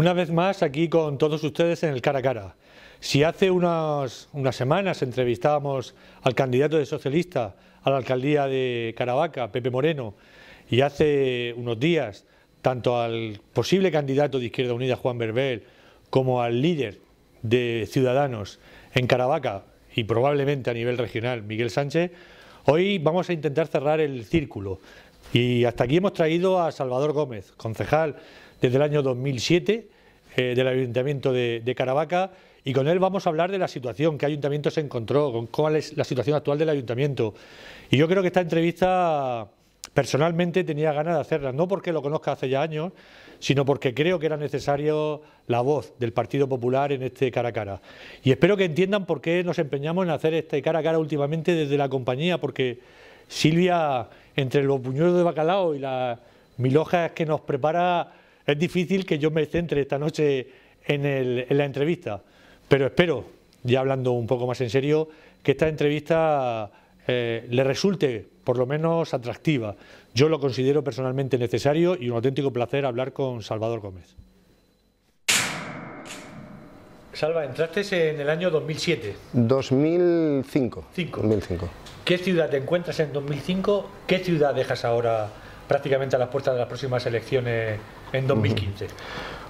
Una vez más aquí con todos ustedes en el cara a cara. Si hace unas, unas semanas entrevistábamos al candidato de socialista a la alcaldía de Caravaca, Pepe Moreno, y hace unos días tanto al posible candidato de Izquierda Unida, Juan Berbel, como al líder de Ciudadanos en Caravaca y probablemente a nivel regional, Miguel Sánchez, hoy vamos a intentar cerrar el círculo. Y hasta aquí hemos traído a Salvador Gómez, concejal desde el año 2007 eh, del Ayuntamiento de, Caravaca y con él vamos a hablar de la situación, qué ayuntamiento se encontró, con cuál es la situación actual del ayuntamiento. Y yo creo que esta entrevista personalmente tenía ganas de hacerla, no porque lo conozca hace ya años, sino porque creo que era necesario la voz del Partido Popular en este cara a cara. Y espero que entiendan por qué nos empeñamos en hacer este cara a cara últimamente desde la compañía, porque Silvia, entre los puñuelos de bacalao y las mil hojas que nos prepara, es difícil que yo me centre esta noche en, la entrevista, pero espero, ya hablando un poco más en serio, que esta entrevista eh, le resulte por lo menos atractiva. Yo lo considero personalmente necesario y un auténtico placer hablar con Salvador Gómez. Salva, entraste en el año 2007. 2005. 2005. ¿Qué ciudad te encuentras en 2005? ¿Qué ciudad dejas ahora prácticamente a las puertas de las próximas elecciones en 2015.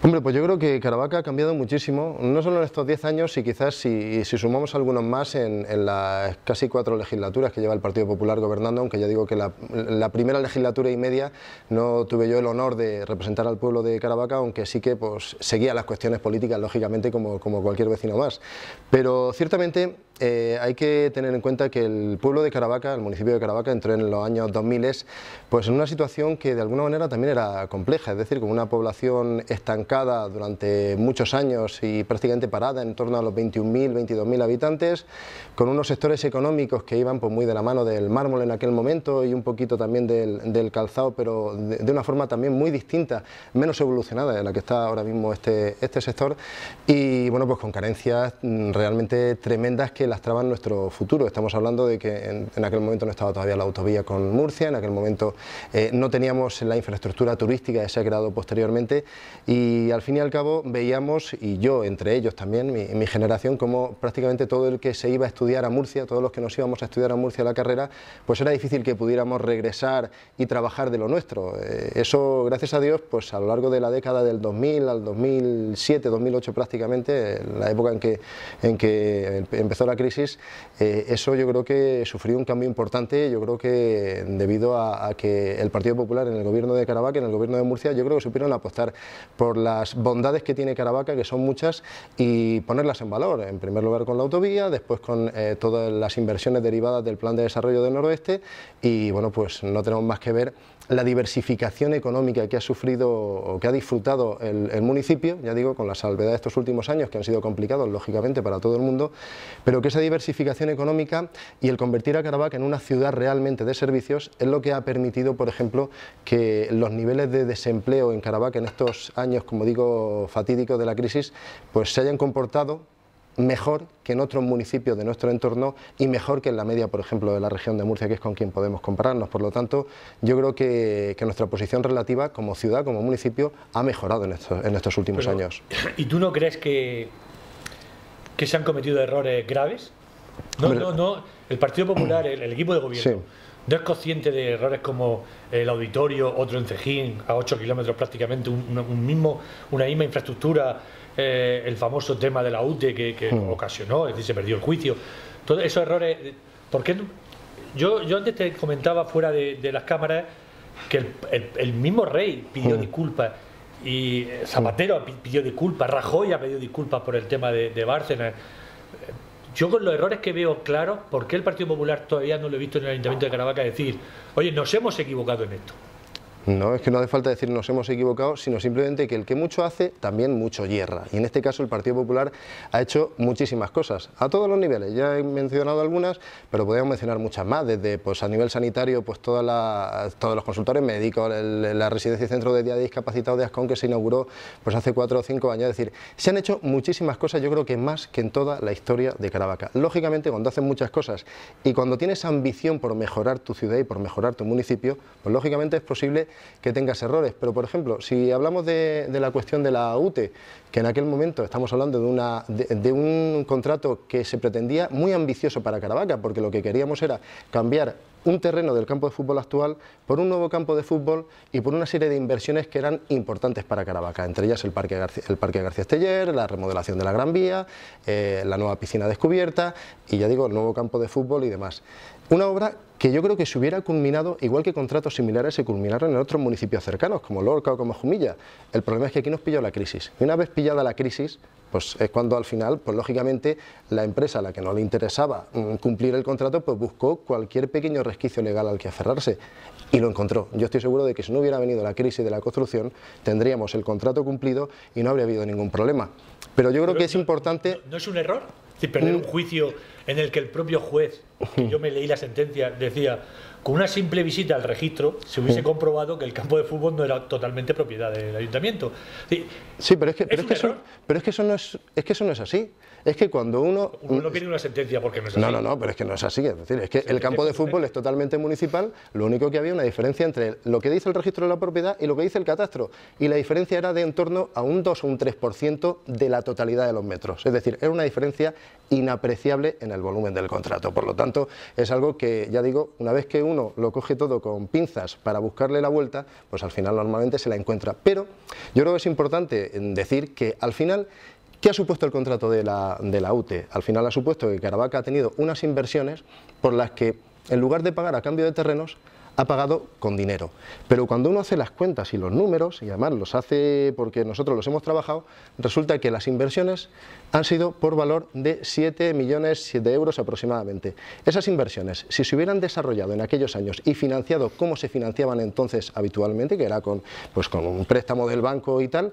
Hombre, pues yo creo que Caravaca ha cambiado muchísimo, no solo en estos 10 años, y quizás si, sumamos algunos más en, las casi cuatro legislaturas que lleva el Partido Popular gobernando, aunque ya digo que la, primera legislatura y media no tuve yo el honor de representar al pueblo de Caravaca, aunque sí que pues, seguía las cuestiones políticas, lógicamente, como, como cualquier vecino más. Pero ciertamente eh, hay que tener en cuenta que el pueblo de Caravaca, el municipio de Caravaca, entró en los años 2000 pues, en una situación que de alguna manera también era compleja, es decir, con una población estancada durante muchos años y prácticamente parada en torno a los 21.000, 22.000 habitantes, con unos sectores económicos que iban pues, muy de la mano del mármol en aquel momento y un poquito también del, calzado, pero de, una forma también muy distinta, menos evolucionada de la que está ahora mismo este, este sector y bueno, pues con carencias mm, realmente tremendas que lastraban nuestro futuro. Estamos hablando de que en, aquel momento no estaba todavía la autovía con Murcia, en aquel momento eh, no teníamos la infraestructura turística que se ha creado posteriormente y y al fin y al cabo veíamos, y yo entre ellos también, mi, generación, como prácticamente todo el que se iba a estudiar a Murcia, todos los que nos íbamos a estudiar a Murcia la carrera, pues era difícil que pudiéramos regresar y trabajar de lo nuestro. Eh, eso, gracias a Dios, pues a lo largo de la década del 2000 al 2007, 2008 prácticamente, la época en que, en que empezó la crisis, eh, eso yo creo que sufrió un cambio importante, yo creo que debido a, que el Partido Popular en el gobierno de Caravaca, en el gobierno de Murcia, yo creo que supieron apostar por la las bondades que tiene Caravaca, que son muchas, y ponerlas en valor. En primer lugar con la autovía, después con eh, todas las inversiones derivadas del Plan de Desarrollo del Noroeste y bueno, pues no tenemos más que ver la diversificación económica que ha sufrido o que ha disfrutado el, municipio, ya digo, con la salvedad de estos últimos años que han sido complicados, lógicamente, para todo el mundo, pero que esa diversificación económica y el convertir a Caravaca en una ciudad realmente de servicios es lo que ha permitido, por ejemplo, que los niveles de desempleo en Caravaca en estos años, como como digo, fatídico de la crisis, pues se hayan comportado mejor que en otros municipios de nuestro entorno y mejor que en la media, por ejemplo, de la región de Murcia, que es con quien podemos compararnos. Por lo tanto, yo creo que, nuestra posición relativa como ciudad, como municipio, ha mejorado en estos, últimos años. ¿Y tú no crees que, que se han cometido errores graves? No, no, no. El Partido Popular, el, equipo de gobierno no es consciente de errores como el auditorio, otro en Cejín, a 8 kilómetros prácticamente, un, mismo, una misma infraestructura, eh, el famoso tema de la UTE que, hmm. ocasionó, es decir, se perdió el juicio. Todos esos errores, ¿por Yo, yo antes te comentaba fuera de, las cámaras que el, mismo rey pidió hmm. disculpas y eh, Zapatero hmm. pidió disculpas, Rajoy ha pedido disculpas por el tema de, de Bárcenas yo con los errores que veo claros, ¿por qué el Partido Popular todavía no lo he visto en el Ayuntamiento de Caravaca decir, oye, nos hemos equivocado en esto? No es que no hace falta decir nos hemos equivocado, sino simplemente que el que mucho hace, también mucho hierra. Y en este caso el Partido Popular ha hecho muchísimas cosas, a todos los niveles. Ya he mencionado algunas, pero podríamos mencionar muchas más. Desde pues, a nivel sanitario, pues todos los consultores, médicos, la residencia y centro de día de discapacitados de Ascón que se inauguró pues, hace cuatro o cinco años. Es decir, se han hecho muchísimas cosas, yo creo que más que en toda la historia de Caravaca. Lógicamente, cuando haces muchas cosas y cuando tienes ambición por mejorar tu ciudad y por mejorar tu municipio, pues lógicamente es posible que tengas errores. Pero, por ejemplo, si hablamos de, la cuestión de la UTE, que en aquel momento estamos hablando de, un contrato que se pretendía muy ambicioso para Caravaca, porque lo que queríamos era cambiar un terreno del campo de fútbol actual por un nuevo campo de fútbol y por una serie de inversiones que eran importantes para Caravaca, entre ellas el Parque García, García Esteller, la remodelación de la Gran Vía, eh, la nueva piscina descubierta y ya digo, el nuevo campo de fútbol y demás. Una obra que yo creo que se hubiera culminado, igual que contratos similares se culminaron en otros municipios cercanos, como Lorca o como Jumilla. El problema es que aquí nos pilló la crisis. Y una vez pillada la crisis, pues es cuando al final, pues lógicamente, la empresa a la que no le interesaba mm, cumplir el contrato, pues buscó cualquier pequeño resquicio legal al que aferrarse y lo encontró. Yo estoy seguro de que si no hubiera venido la crisis de la construcción, tendríamos el contrato cumplido y no habría habido ningún problema. Pero yo creo que es importante... ¿No es un error? si perder mm. un juicio en el que el propio juez, yo me leí la sentencia, decía, con una simple visita al registro se hubiese comprobado que el campo de fútbol no era totalmente propiedad del ayuntamiento. Sí, sí pero, es que, pero, es que eso, no es, es que eso no es así. Es que cuando uno... Uno no tiene una sentencia porque no es No, no, no, pero es que no es así. Es decir, es que el campo de fútbol es totalmente municipal, lo único que había una diferencia entre lo que dice el registro de la propiedad y lo que dice el catastro. Y la diferencia era de en torno a un 2 o un 3% de la totalidad de los metros. Es decir, era una diferencia inapreciable en el volumen del contrato. Por lo tanto, es algo que, ya digo, una vez que uno uno lo coge todo con pinzas para buscarle la vuelta, pues al final normalmente se la encuentra. Pero yo creo que es importante eh, decir que al final ¿Qué ha supuesto el contrato de la, de UTE? Al final ha supuesto que Caravaca ha tenido unas inversiones por las que, en lugar de pagar a cambio de terrenos, ha pagado con dinero. Pero cuando uno hace las cuentas y los números, y además los hace porque nosotros los hemos trabajado, resulta que las inversiones han sido por valor de 7 millones de euros aproximadamente. Esas inversiones, si se hubieran desarrollado en aquellos años y financiado como se financiaban entonces habitualmente, que era con, pues, con un préstamo del banco y tal,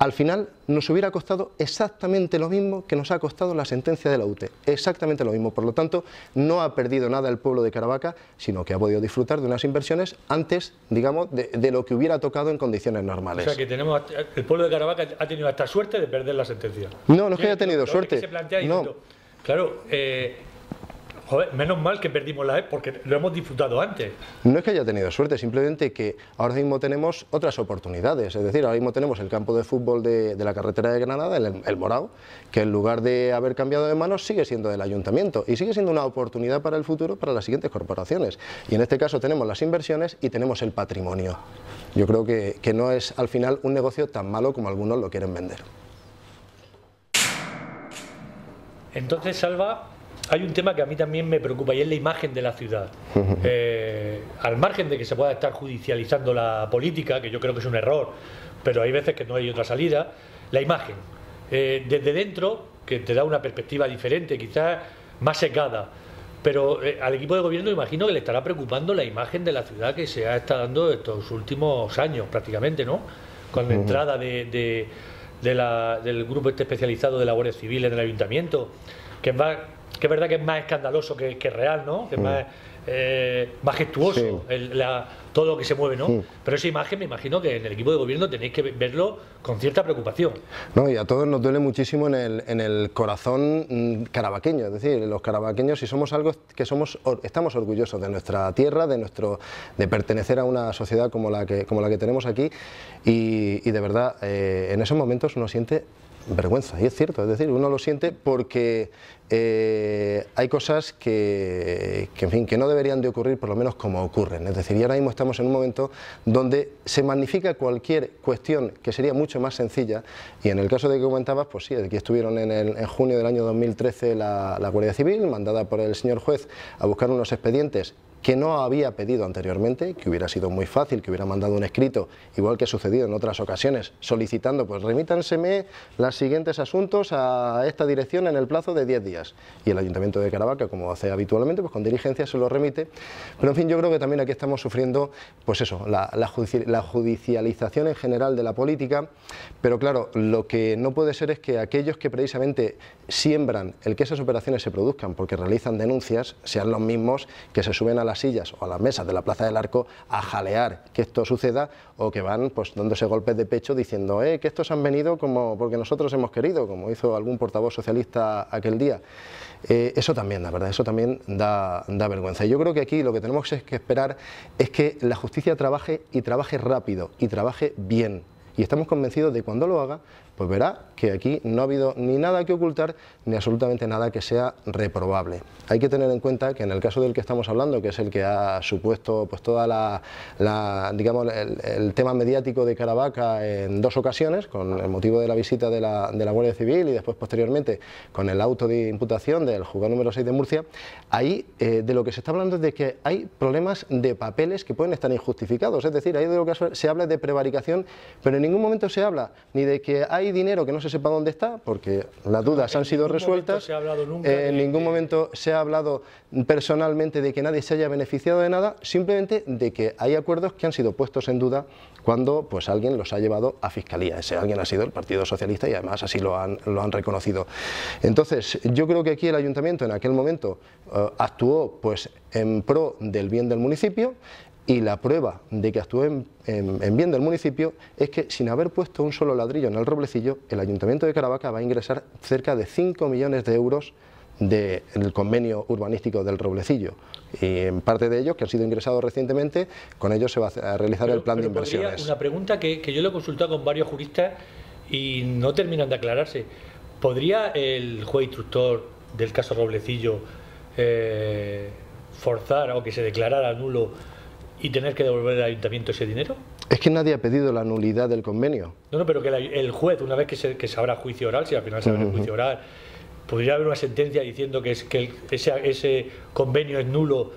al final nos hubiera costado exactamente lo mismo que nos ha costado la sentencia de la UTE, exactamente lo mismo. Por lo tanto, no ha perdido nada el pueblo de Caravaca, sino que ha podido disfrutar de unas inversiones antes, digamos, de, lo que hubiera tocado en condiciones normales. O sea, que tenemos, el pueblo de Caravaca ha tenido hasta suerte de perder la sentencia. No, no es que haya tenido suerte. Claro, eh, Joder, menos mal que perdimos la E porque lo hemos disfrutado antes. No es que haya tenido suerte, simplemente que ahora mismo tenemos otras oportunidades. Es decir, ahora mismo tenemos el campo de fútbol de, la carretera de Granada, el, morado, que en lugar de haber cambiado de manos sigue siendo del ayuntamiento y sigue siendo una oportunidad para el futuro para las siguientes corporaciones. Y en este caso tenemos las inversiones y tenemos el patrimonio. Yo creo que, que no es al final un negocio tan malo como algunos lo quieren vender. Entonces, Salva, hay un tema que a mí también me preocupa y es la imagen de la ciudad. Eh, al margen de que se pueda estar judicializando la política, que yo creo que es un error, pero hay veces que no hay otra salida, la imagen. Eh, desde dentro, que te da una perspectiva diferente, quizás más secada. Pero eh, al equipo de gobierno imagino que le estará preocupando la imagen de la ciudad que se ha estado dando estos últimos años prácticamente, ¿no? Con la entrada de, del grupo este especializado de labores civiles en del ayuntamiento, que va que es verdad que es más escandaloso que, real, ¿no? es mm. más eh, majestuoso todo lo que se mueve, ¿no? Mm. Pero esa imagen me imagino que en el equipo de gobierno tenéis que verlo con cierta preocupación. No, y a todos nos duele muchísimo en el, corazón mm, carabaqueño, es decir, los carabaqueños si somos algo que somos estamos orgullosos de nuestra tierra, de nuestro de pertenecer a una sociedad como la que como la que tenemos aquí y, de verdad eh, en esos momentos uno siente vergüenza, y es cierto, es decir, uno lo siente porque eh, hay cosas que, que, en fin, que no deberían de ocurrir, por lo menos como ocurren. Es decir, y ahora mismo estamos en un momento donde se magnifica cualquier cuestión que sería mucho más sencilla, y en el caso de que comentabas, pues sí, aquí estuvieron en, el, en junio del año 2013 la Guardia Civil, mandada por el señor juez a buscar unos expedientes que no había pedido anteriormente, que hubiera sido muy fácil, que hubiera mandado un escrito, igual que ha sucedido en otras ocasiones, solicitando, pues remítanseme los siguientes asuntos a esta dirección en el plazo de 10 días. Y el Ayuntamiento de Caravaca, como hace habitualmente, pues con diligencia se lo remite. Pero en fin, yo creo que también aquí estamos sufriendo, pues eso, la, judicialización en general de la política, pero claro, lo que no puede ser es que aquellos que precisamente siembran el que esas operaciones se produzcan, porque realizan denuncias, sean los mismos que se suben a la las sillas o a las mesas de la Plaza del Arco a jalear que esto suceda o que van pues dándose golpes de pecho diciendo eh, que estos han venido como porque nosotros hemos querido, como hizo algún portavoz socialista aquel día. Eh, eso también, la verdad, eso también da, da vergüenza. Yo creo que aquí lo que tenemos es que esperar es que la justicia trabaje y trabaje rápido y trabaje bien. Y estamos convencidos de cuando lo haga pues verá que aquí no ha habido ni nada que ocultar ni absolutamente nada que sea reprobable. Hay que tener en cuenta que en el caso del que estamos hablando, que es el que ha supuesto pues toda la, digamos el, tema mediático de Caravaca en dos ocasiones, con el motivo de la visita de la, Guardia Civil y después posteriormente con el auto de imputación del juzgado número 6 de Murcia, ahí eh, de lo que se está hablando es de que hay problemas de papeles que pueden estar injustificados, es decir, ahí de lo que se habla de prevaricación, pero en ningún momento se habla ni de que hay dinero que no se sepa dónde está, porque las dudas han sido resueltas, eh, en ningún momento se ha hablado personalmente de que nadie se haya beneficiado de nada, simplemente de que hay acuerdos que han sido puestos en duda cuando pues alguien los ha llevado a fiscalía. Ese alguien ha sido el Partido Socialista y además así lo han, lo han reconocido. Entonces, yo creo que aquí el ayuntamiento en aquel momento eh, actuó pues en pro del bien del municipio, y la prueba de que actúe en, bien del municipio es que sin haber puesto un solo ladrillo en el roblecillo, el Ayuntamiento de Caravaca va a ingresar cerca de 5 millones de euros del convenio urbanístico del Roblecillo. Y en parte de ellos, que han sido ingresados recientemente, con ellos se va a realizar el plan de inversiones. una pregunta que, yo lo he consultado con varios juristas y no terminan de aclararse. ¿Podría el juez instructor del caso Roblecillo eh, forzar o que se declarara nulo ¿Y tener que devolver al ayuntamiento ese dinero? Es que nadie ha pedido la nulidad del convenio. No, no, pero que el juez, una vez que se, que se abra juicio oral, si al final se abre juicio oral, podría haber una sentencia diciendo que, es, que ese convenio es nulo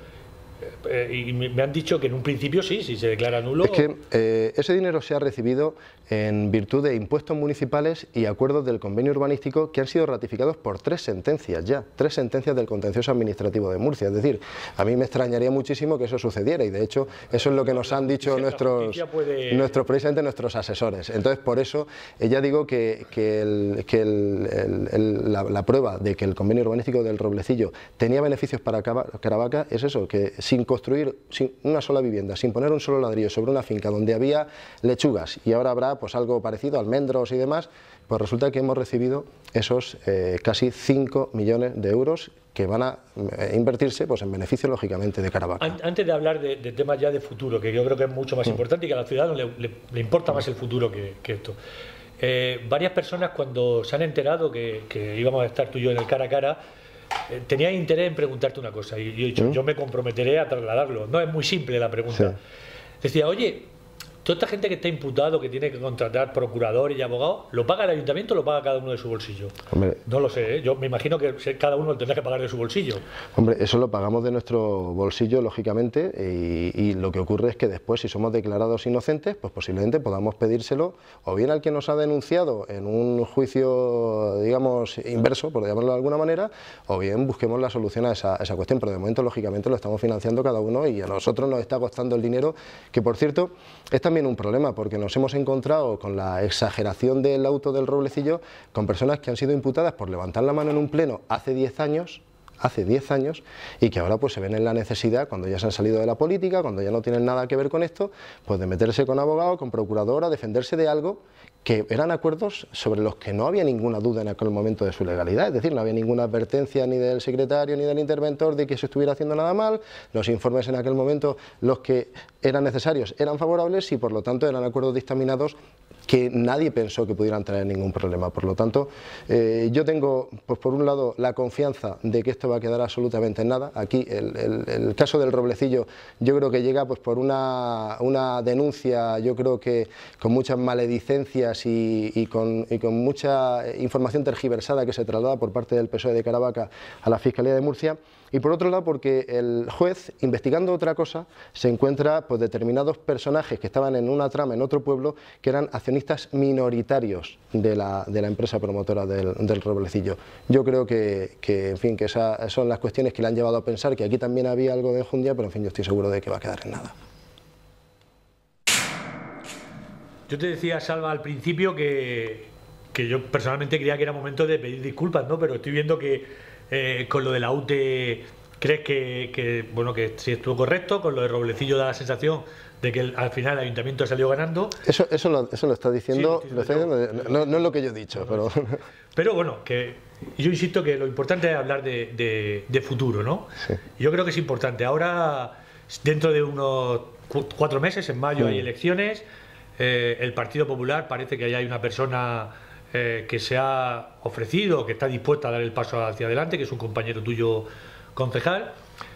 eh, y me han dicho que en un principio sí, si se declara nulo. Es que eh, ese dinero se ha recibido en virtud de impuestos municipales y acuerdos del convenio urbanístico que han sido ratificados por tres sentencias ya, tres sentencias del contencioso administrativo de Murcia. Es decir, a mí me extrañaría muchísimo que eso sucediera y de hecho eso es lo que nos han dicho nuestros, nuestros nuestros asesores. Entonces, por eso ella eh, digo que, la, prueba de que el convenio urbanístico del Roblecillo tenía beneficios para Caravaca es eso, que sí sin construir sin una sola vivienda, sin poner un solo ladrillo sobre una finca donde había lechugas y ahora habrá pues algo parecido, almendros y demás, pues resulta que hemos recibido esos eh, casi 5 millones de euros que van a eh, invertirse pues, en beneficio, lógicamente, de Caravaca. Antes de hablar de, temas ya de futuro, que yo creo que es mucho más mm. importante y que a la ciudad le, importa más el futuro que, esto. Eh, varias personas cuando se han enterado que, que íbamos a estar tú y yo en el cara a cara, eh, tenía interés en preguntarte una cosa y yo he dicho, ¿Mm? yo me comprometeré a trasladarlo. No es muy simple la pregunta. Decía, oye, Toda esta gente que está imputado, que tiene que contratar procuradores y abogados, ¿lo paga el ayuntamiento o lo paga cada uno de su bolsillo? no lo sé, ¿eh? yo me imagino que cada uno tendrá que pagar de su bolsillo. Hombre, eso lo pagamos de nuestro bolsillo, lógicamente, y, lo que ocurre es que después, si somos declarados inocentes, pues posiblemente podamos pedírselo o bien al que nos ha denunciado en un juicio, digamos, inverso, por llamarlo de alguna manera, o bien busquemos la solución a esa, esa cuestión, pero de momento, lógicamente, lo estamos financiando cada uno y a nosotros nos está costando el dinero, que por cierto, esta también un problema porque nos hemos encontrado con la exageración del auto del Roblecillo con personas que han sido imputadas por levantar la mano en un pleno hace 10 años hace 10 años y que ahora pues se ven en la necesidad, cuando ya se han salido de la política, cuando ya no tienen nada que ver con esto, pues de meterse con abogado, con procurador, a defenderse de algo que eran acuerdos sobre los que no había ninguna duda en aquel momento de su legalidad, es decir, no había ninguna advertencia ni del secretario ni del interventor de que se estuviera haciendo nada mal, los informes en aquel momento, los que eran necesarios, eran favorables y por lo tanto eran acuerdos dictaminados que nadie pensó que pudieran traer ningún problema. Por lo tanto, eh, yo tengo, pues por un lado, la confianza de que esto va a quedar absolutamente en nada. Aquí el, caso del Roblecillo yo creo que llega pues por una, una denuncia, yo creo que con muchas maledicencias y, con, mucha información tergiversada que se traslada por parte del PSOE de Caravaca a la Fiscalía de Murcia. Y por otro lado, porque el juez, investigando otra cosa, se encuentra pues, determinados personajes que estaban en una trama en otro pueblo que eran accionistas minoritarios de la, empresa promotora del, Roblecillo. Yo creo que, en fin, que esas son las cuestiones que le han llevado a pensar que aquí también había algo de enjundia, pero en fin, yo estoy seguro de que va a quedar en nada. Yo te decía, Salva, al principio que, yo personalmente creía que era momento de pedir disculpas, ¿no? Pero estoy viendo que eh, con lo de la UTE crees que, bueno, que sí estuvo correcto, con lo de Roblecillo da la sensación de que al final el ayuntamiento salió ganando. Eso, eso, lo, eso lo está diciendo, no, es lo que yo he dicho, pero... bueno, que yo insisto que lo importante es hablar de, futuro, ¿no? Yo creo que es importante. Ahora, dentro de unos cuatro meses, en mayo hay mm. elecciones, eh, el Partido Popular parece que hay una persona eh, que se ha ofrecido, que está dispuesta a dar el paso hacia adelante, que es un compañero tuyo concejal,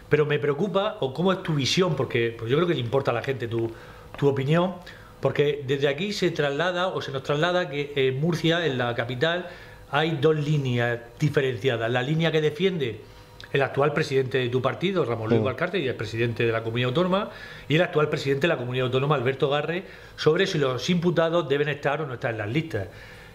pero me preocupa o cómo es tu visión, porque, pues yo creo que le importa a la gente tu, tu, opinión, porque desde aquí se traslada o se nos traslada que en eh, Murcia, en la capital, hay dos líneas diferenciadas. La línea que defiende el actual presidente de tu partido, Ramón Luis Valcárcel, y el presidente de la comunidad autónoma, y el actual presidente de la comunidad autónoma, Alberto Garre, sobre si los imputados deben estar o no estar en las listas.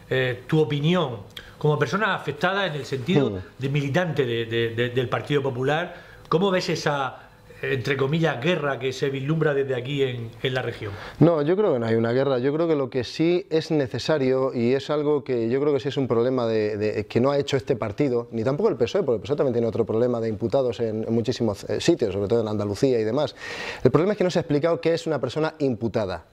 Eh, tu opinión, como persona afectada en el sentido de militante del Partido Popular, ¿cómo ves esa entre comillas, guerra que se vislumbra desde aquí en, la región? No, yo creo que no hay una guerra. Yo creo que lo que sí es necesario y es algo que yo creo que sí es un problema de, que no ha hecho este partido, ni tampoco el PSOE, porque el PSOE también tiene otro problema de imputados en, muchísimos eh, sitios, sobre todo en Andalucía y demás. El problema es que no se ha explicado qué es una persona imputada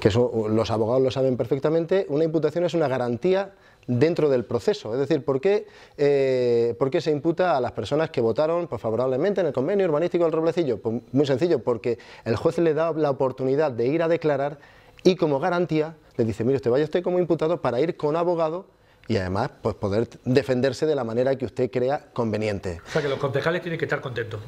que los abogados lo saben perfectamente, una imputación es una garantía dentro del proceso. Es decir, ¿por qué, eh, se imputa a las personas que votaron pues, favorablemente en el convenio urbanístico del Roblecillo? Pues, muy sencillo, porque el juez le da la oportunidad de ir a declarar y como garantía le dice, mire usted, vaya usted como imputado para ir con abogado y además pues poder defenderse de la manera que usted crea conveniente. O sea que los concejales tienen que estar contentos.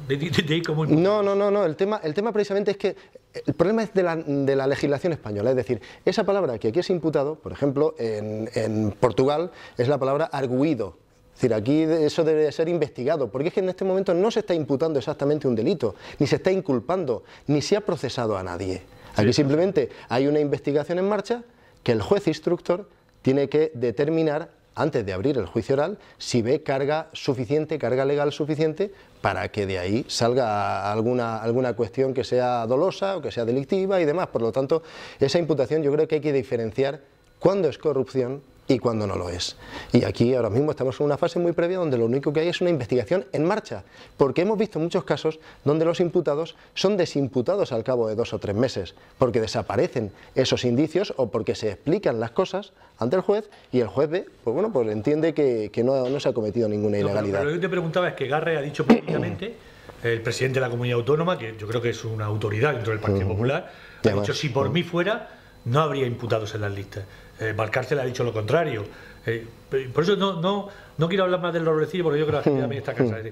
No, no, no, no. El tema, el tema precisamente es que eh, el problema es de la, legislación española, es decir, esa palabra que aquí es imputado, por ejemplo, en, en Portugal es la palabra arguido, es decir, aquí eso debe ser investigado, porque es que en este momento no se está imputando exactamente un delito, ni se está inculpando, ni se ha procesado a nadie. Aquí simplemente hay una investigación en marcha que el juez instructor tiene que determinar antes de abrir el juicio oral, si ve carga suficiente, carga legal suficiente, para que de ahí salga alguna, alguna cuestión que sea dolosa o que sea delictiva y demás. Por lo tanto, esa imputación yo creo que hay que diferenciar cuándo es corrupción y cuando no lo es. Y aquí ahora mismo estamos en una fase muy previa donde lo único que hay es una investigación en marcha, porque hemos visto muchos casos donde los imputados son desimputados al cabo de dos o tres meses, porque desaparecen esos indicios o porque se explican las cosas ante el juez y el juez ve, pues bueno, pues entiende que, no, se ha cometido ninguna ilegalidad. lo que yo te preguntaba es que Garre ha dicho públicamente, el presidente de la comunidad autónoma, que yo creo que es una autoridad dentro del Partido Popular, ha dicho si por mí fuera no habría imputados en las listas. Eh, ha dicho lo contrario. Eh, por eso no, no, no quiero hablar más del Robrecillo, porque yo creo que la gente también está cansada.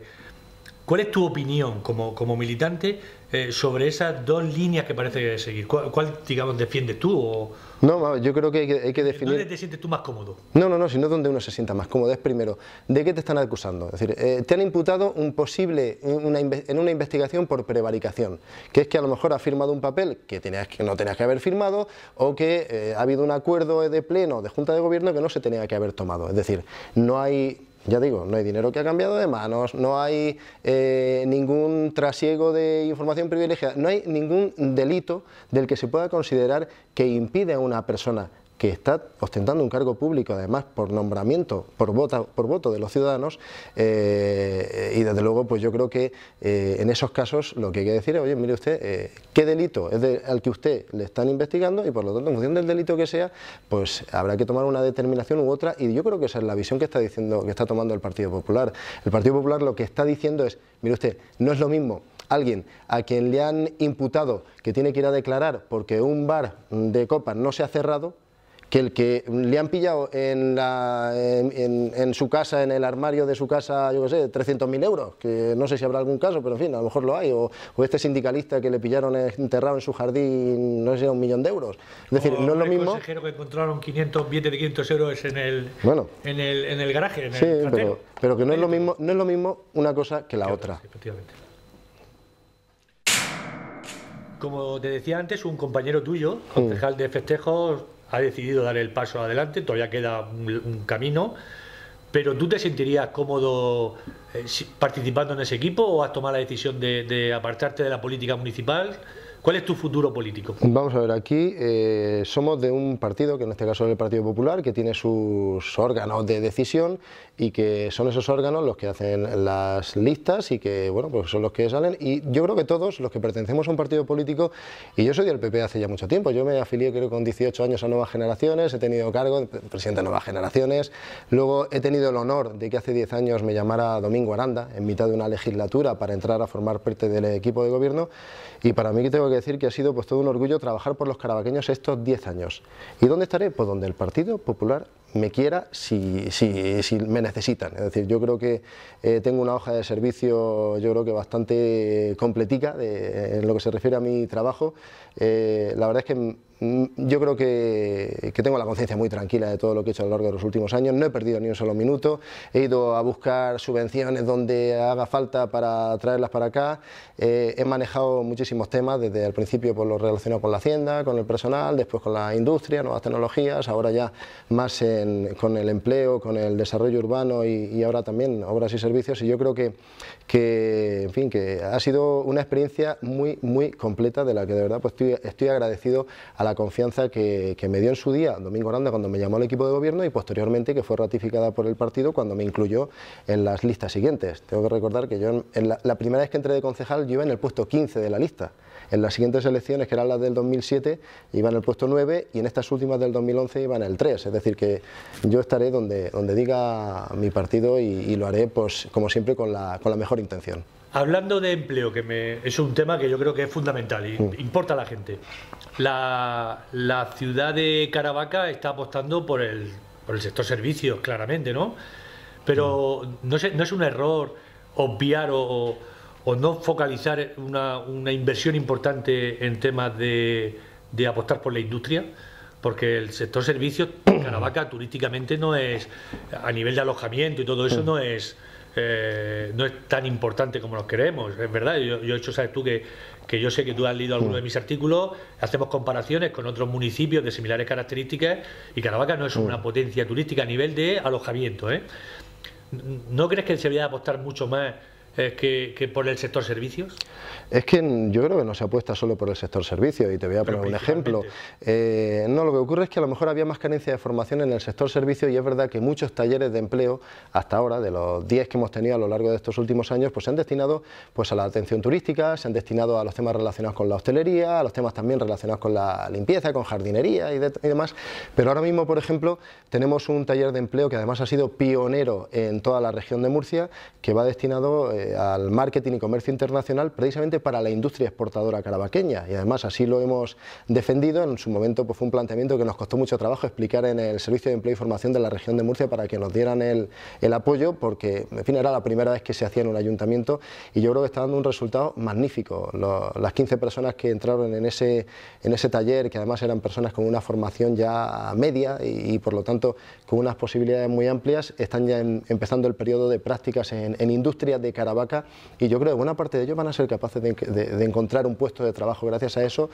¿Cuál es tu opinión como, como militante eh, sobre esas dos líneas que parece que hay que seguir? ¿Cuál, digamos, defiendes tú? O... No, yo creo que hay, que definir... ¿Dónde te sientes tú más cómodo? No, no, no, sino donde uno se sienta más cómodo. Es primero, ¿de qué te están acusando? Es decir, eh, te han imputado un posible una, en una investigación por prevaricación, que es que a lo mejor has firmado un papel que, tenías, que no tenías que haber firmado o que eh, ha habido un acuerdo de pleno de Junta de Gobierno que no se tenía que haber tomado. Es decir, no hay ya digo, no hay dinero que ha cambiado de manos, no hay eh, ningún trasiego de información privilegiada, no hay ningún delito del que se pueda considerar que impide a una persona que está ostentando un cargo público, además por nombramiento, por, por voto de los ciudadanos, eh, y desde luego pues yo creo que eh, en esos casos lo que hay que decir es, oye, mire usted, eh, qué delito es al que usted le están investigando y por lo tanto en función del delito que sea, pues habrá que tomar una determinación u otra y yo creo que esa es la visión que está diciendo, que está tomando el Partido Popular. El Partido Popular lo que está diciendo es, mire usted, no es lo mismo alguien a quien le han imputado que tiene que ir a declarar porque un bar de copas no se ha cerrado, que el que le han pillado en, la, en, su casa, en el armario de su casa, yo qué sé, 300.000 euros, que no sé si habrá algún caso, pero en fin, a lo mejor lo hay, o, este sindicalista que le pillaron enterrado en su jardín, no sé, si un millón de euros. Es decir, no es lo mismo... El consejero que encontraron 500 billetes de 500 euros en el, bueno, en el, en el garaje, en sí, pero, pero, que no es, lo mismo, no es lo mismo una cosa que la otra. Sí, efectivamente. Como te decía antes, un compañero tuyo, concejal de festejos, ha decidido dar el paso adelante, todavía queda un, camino, pero ¿tú te sentirías cómodo eh, participando en ese equipo o has tomado la decisión de apartarte de la política municipal? ¿Cuál es tu futuro político? Vamos a ver, aquí eh, somos de un partido, que en este caso es el Partido Popular, que tiene sus órganos de decisión y que son esos órganos los que hacen las listas y que, bueno, pues son los que salen. Y yo creo que todos los que pertenecemos a un partido político, y yo soy del PP hace ya mucho tiempo, yo me afilié creo con 18 años a Nuevas Generaciones, he tenido cargo de presidente de Nuevas Generaciones, luego he tenido el honor de que hace 10 años me llamara Domingo Aranda en mitad de una legislatura para entrar a formar parte del equipo de gobierno y para mí tengo que decir que ha sido pues, todo un orgullo trabajar por los carabaqueños estos 10 años. ¿Y dónde estaré? Pues donde el Partido Popular me quiera si, si, me necesitan. Es decir, yo creo que eh, tengo una hoja de servicio, yo creo que bastante completica en lo que se refiere a mi trabajo. Eh, la verdad es que mm, yo creo que, tengo la conciencia muy tranquila de todo lo que he hecho a lo largo de los últimos años, no he perdido ni un solo minuto, he ido a buscar subvenciones donde haga falta para traerlas para acá, eh, he manejado muchísimos temas desde el principio por lo relacionado con la hacienda, con el personal, después con la industria, nuevas tecnologías, ahora ya más con el empleo, con el desarrollo urbano y, ahora también obras y servicios y yo creo que, en fin, que ha sido una experiencia muy, muy completa de la que de verdad pues estoy, agradecido a la confianza que, me dio en su día Domingo Aranda cuando me llamó al equipo de gobierno y posteriormente que fue ratificada por el partido cuando me incluyó en las listas siguientes. Tengo que recordar que yo en la, primera vez que entré de concejal yo iba en el puesto 15 de la lista. En las siguientes elecciones, que eran las del 2007, iba en el puesto 9 y en estas últimas del 2011 iban en el 3. Es decir, que yo estaré donde, donde diga mi partido y, lo haré, pues, como siempre, con la, con la mejor intención. Hablando de empleo, que es un tema que yo creo que es fundamental y mm. importa a la gente. La, ciudad de Caravaca está apostando por el, por el sector servicios, claramente, ¿no? Pero mm. no, no es un error obviar o, o no focalizar una, una inversión importante en temas de, de, apostar por la industria, porque el sector servicios, Caravaca, turísticamente no es, a nivel de alojamiento y todo eso, no es... Eh, no es tan importante como nos creemos, es verdad. Yo, he hecho, sabes tú, que, yo sé que tú has leído algunos de mm. mis artículos, hacemos comparaciones con otros municipios de similares características y Caravaca no es una mm. potencia turística a nivel de alojamiento. ¿eh? ¿No crees que se debería apostar mucho más eh, que, que, por el sector servicios? Es que yo creo que no se apuesta solo por el sector servicio y te voy a poner un ejemplo. Eh, no, lo que ocurre es que a lo mejor había más carencia de formación en el sector servicio y es verdad que muchos talleres de empleo hasta ahora, de los 10 que hemos tenido a lo largo de estos últimos años, pues se han destinado pues, a la atención turística, se han destinado a los temas relacionados con la hostelería, a los temas también relacionados con la limpieza, con jardinería y, de, demás. Pero ahora mismo, por ejemplo, tenemos un taller de empleo que además ha sido pionero en toda la región de Murcia, que va destinado eh, al marketing y comercio internacional precisamente para la industria exportadora carabaqueña y además así lo hemos defendido. En su momento pues, fue un planteamiento que nos costó mucho trabajo explicar en el Servicio de Empleo y Formación de la región de Murcia para que nos dieran el, el apoyo porque, en fin, era la primera vez que se hacía en un ayuntamiento y yo creo que está dando un resultado magnífico. las 15 personas que entraron en ese, en ese taller, que además eran personas con una formación ya media y, por lo tanto con unas posibilidades muy amplias, están ya empezando el periodo de prácticas en, en industrias de Caravaca y yo creo que buena parte de ellos van a ser capaces de, encontrar un puesto de trabajo gracias a eso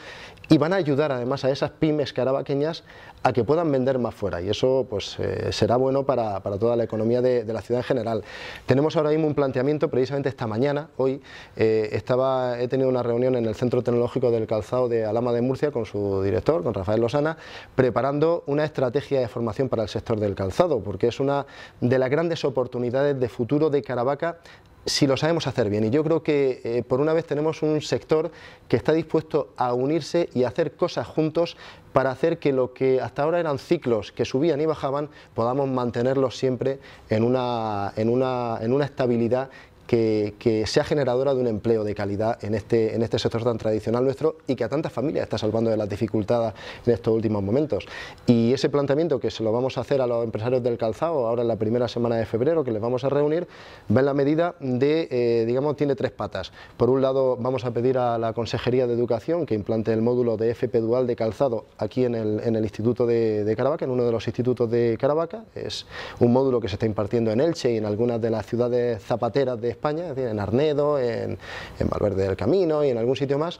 y van a ayudar además a esas pymes carabaqueñas a que puedan vender más fuera y eso pues eh, será bueno para, toda la economía de, la ciudad en general. Tenemos ahora mismo un planteamiento, precisamente esta mañana, hoy, eh, estaba, he tenido una reunión en el Centro Tecnológico del Calzado de Alama de Murcia con su director, con Rafael Lozana... preparando una estrategia de formación para el sector del calzado, porque es una de las grandes oportunidades de futuro de Caravaca si lo sabemos hacer bien. Y yo creo que eh, por una vez tenemos un sector que está dispuesto a unirse y a hacer cosas juntos para hacer que lo que hasta ahora eran ciclos que subían y bajaban, podamos mantenerlos siempre en una, en una estabilidad que, sea generadora de un empleo de calidad en este, en este sector tan tradicional nuestro y que a tantas familias está salvando de las dificultades en estos últimos momentos. Y ese planteamiento que se lo vamos a hacer a los empresarios del calzado ahora en la primera semana de febrero, que les vamos a reunir, va en la medida de, eh, digamos, tiene tres patas. Por un lado, vamos a pedir a la Consejería de Educación que implante el módulo de FP Dual de calzado aquí en el, Instituto de, Caravaca, en uno de los institutos de Caravaca. Es un módulo que se está impartiendo en Elche y en algunas de las ciudades zapateras de España, en Arnedo, en, en Valverde del Camino y en algún sitio más.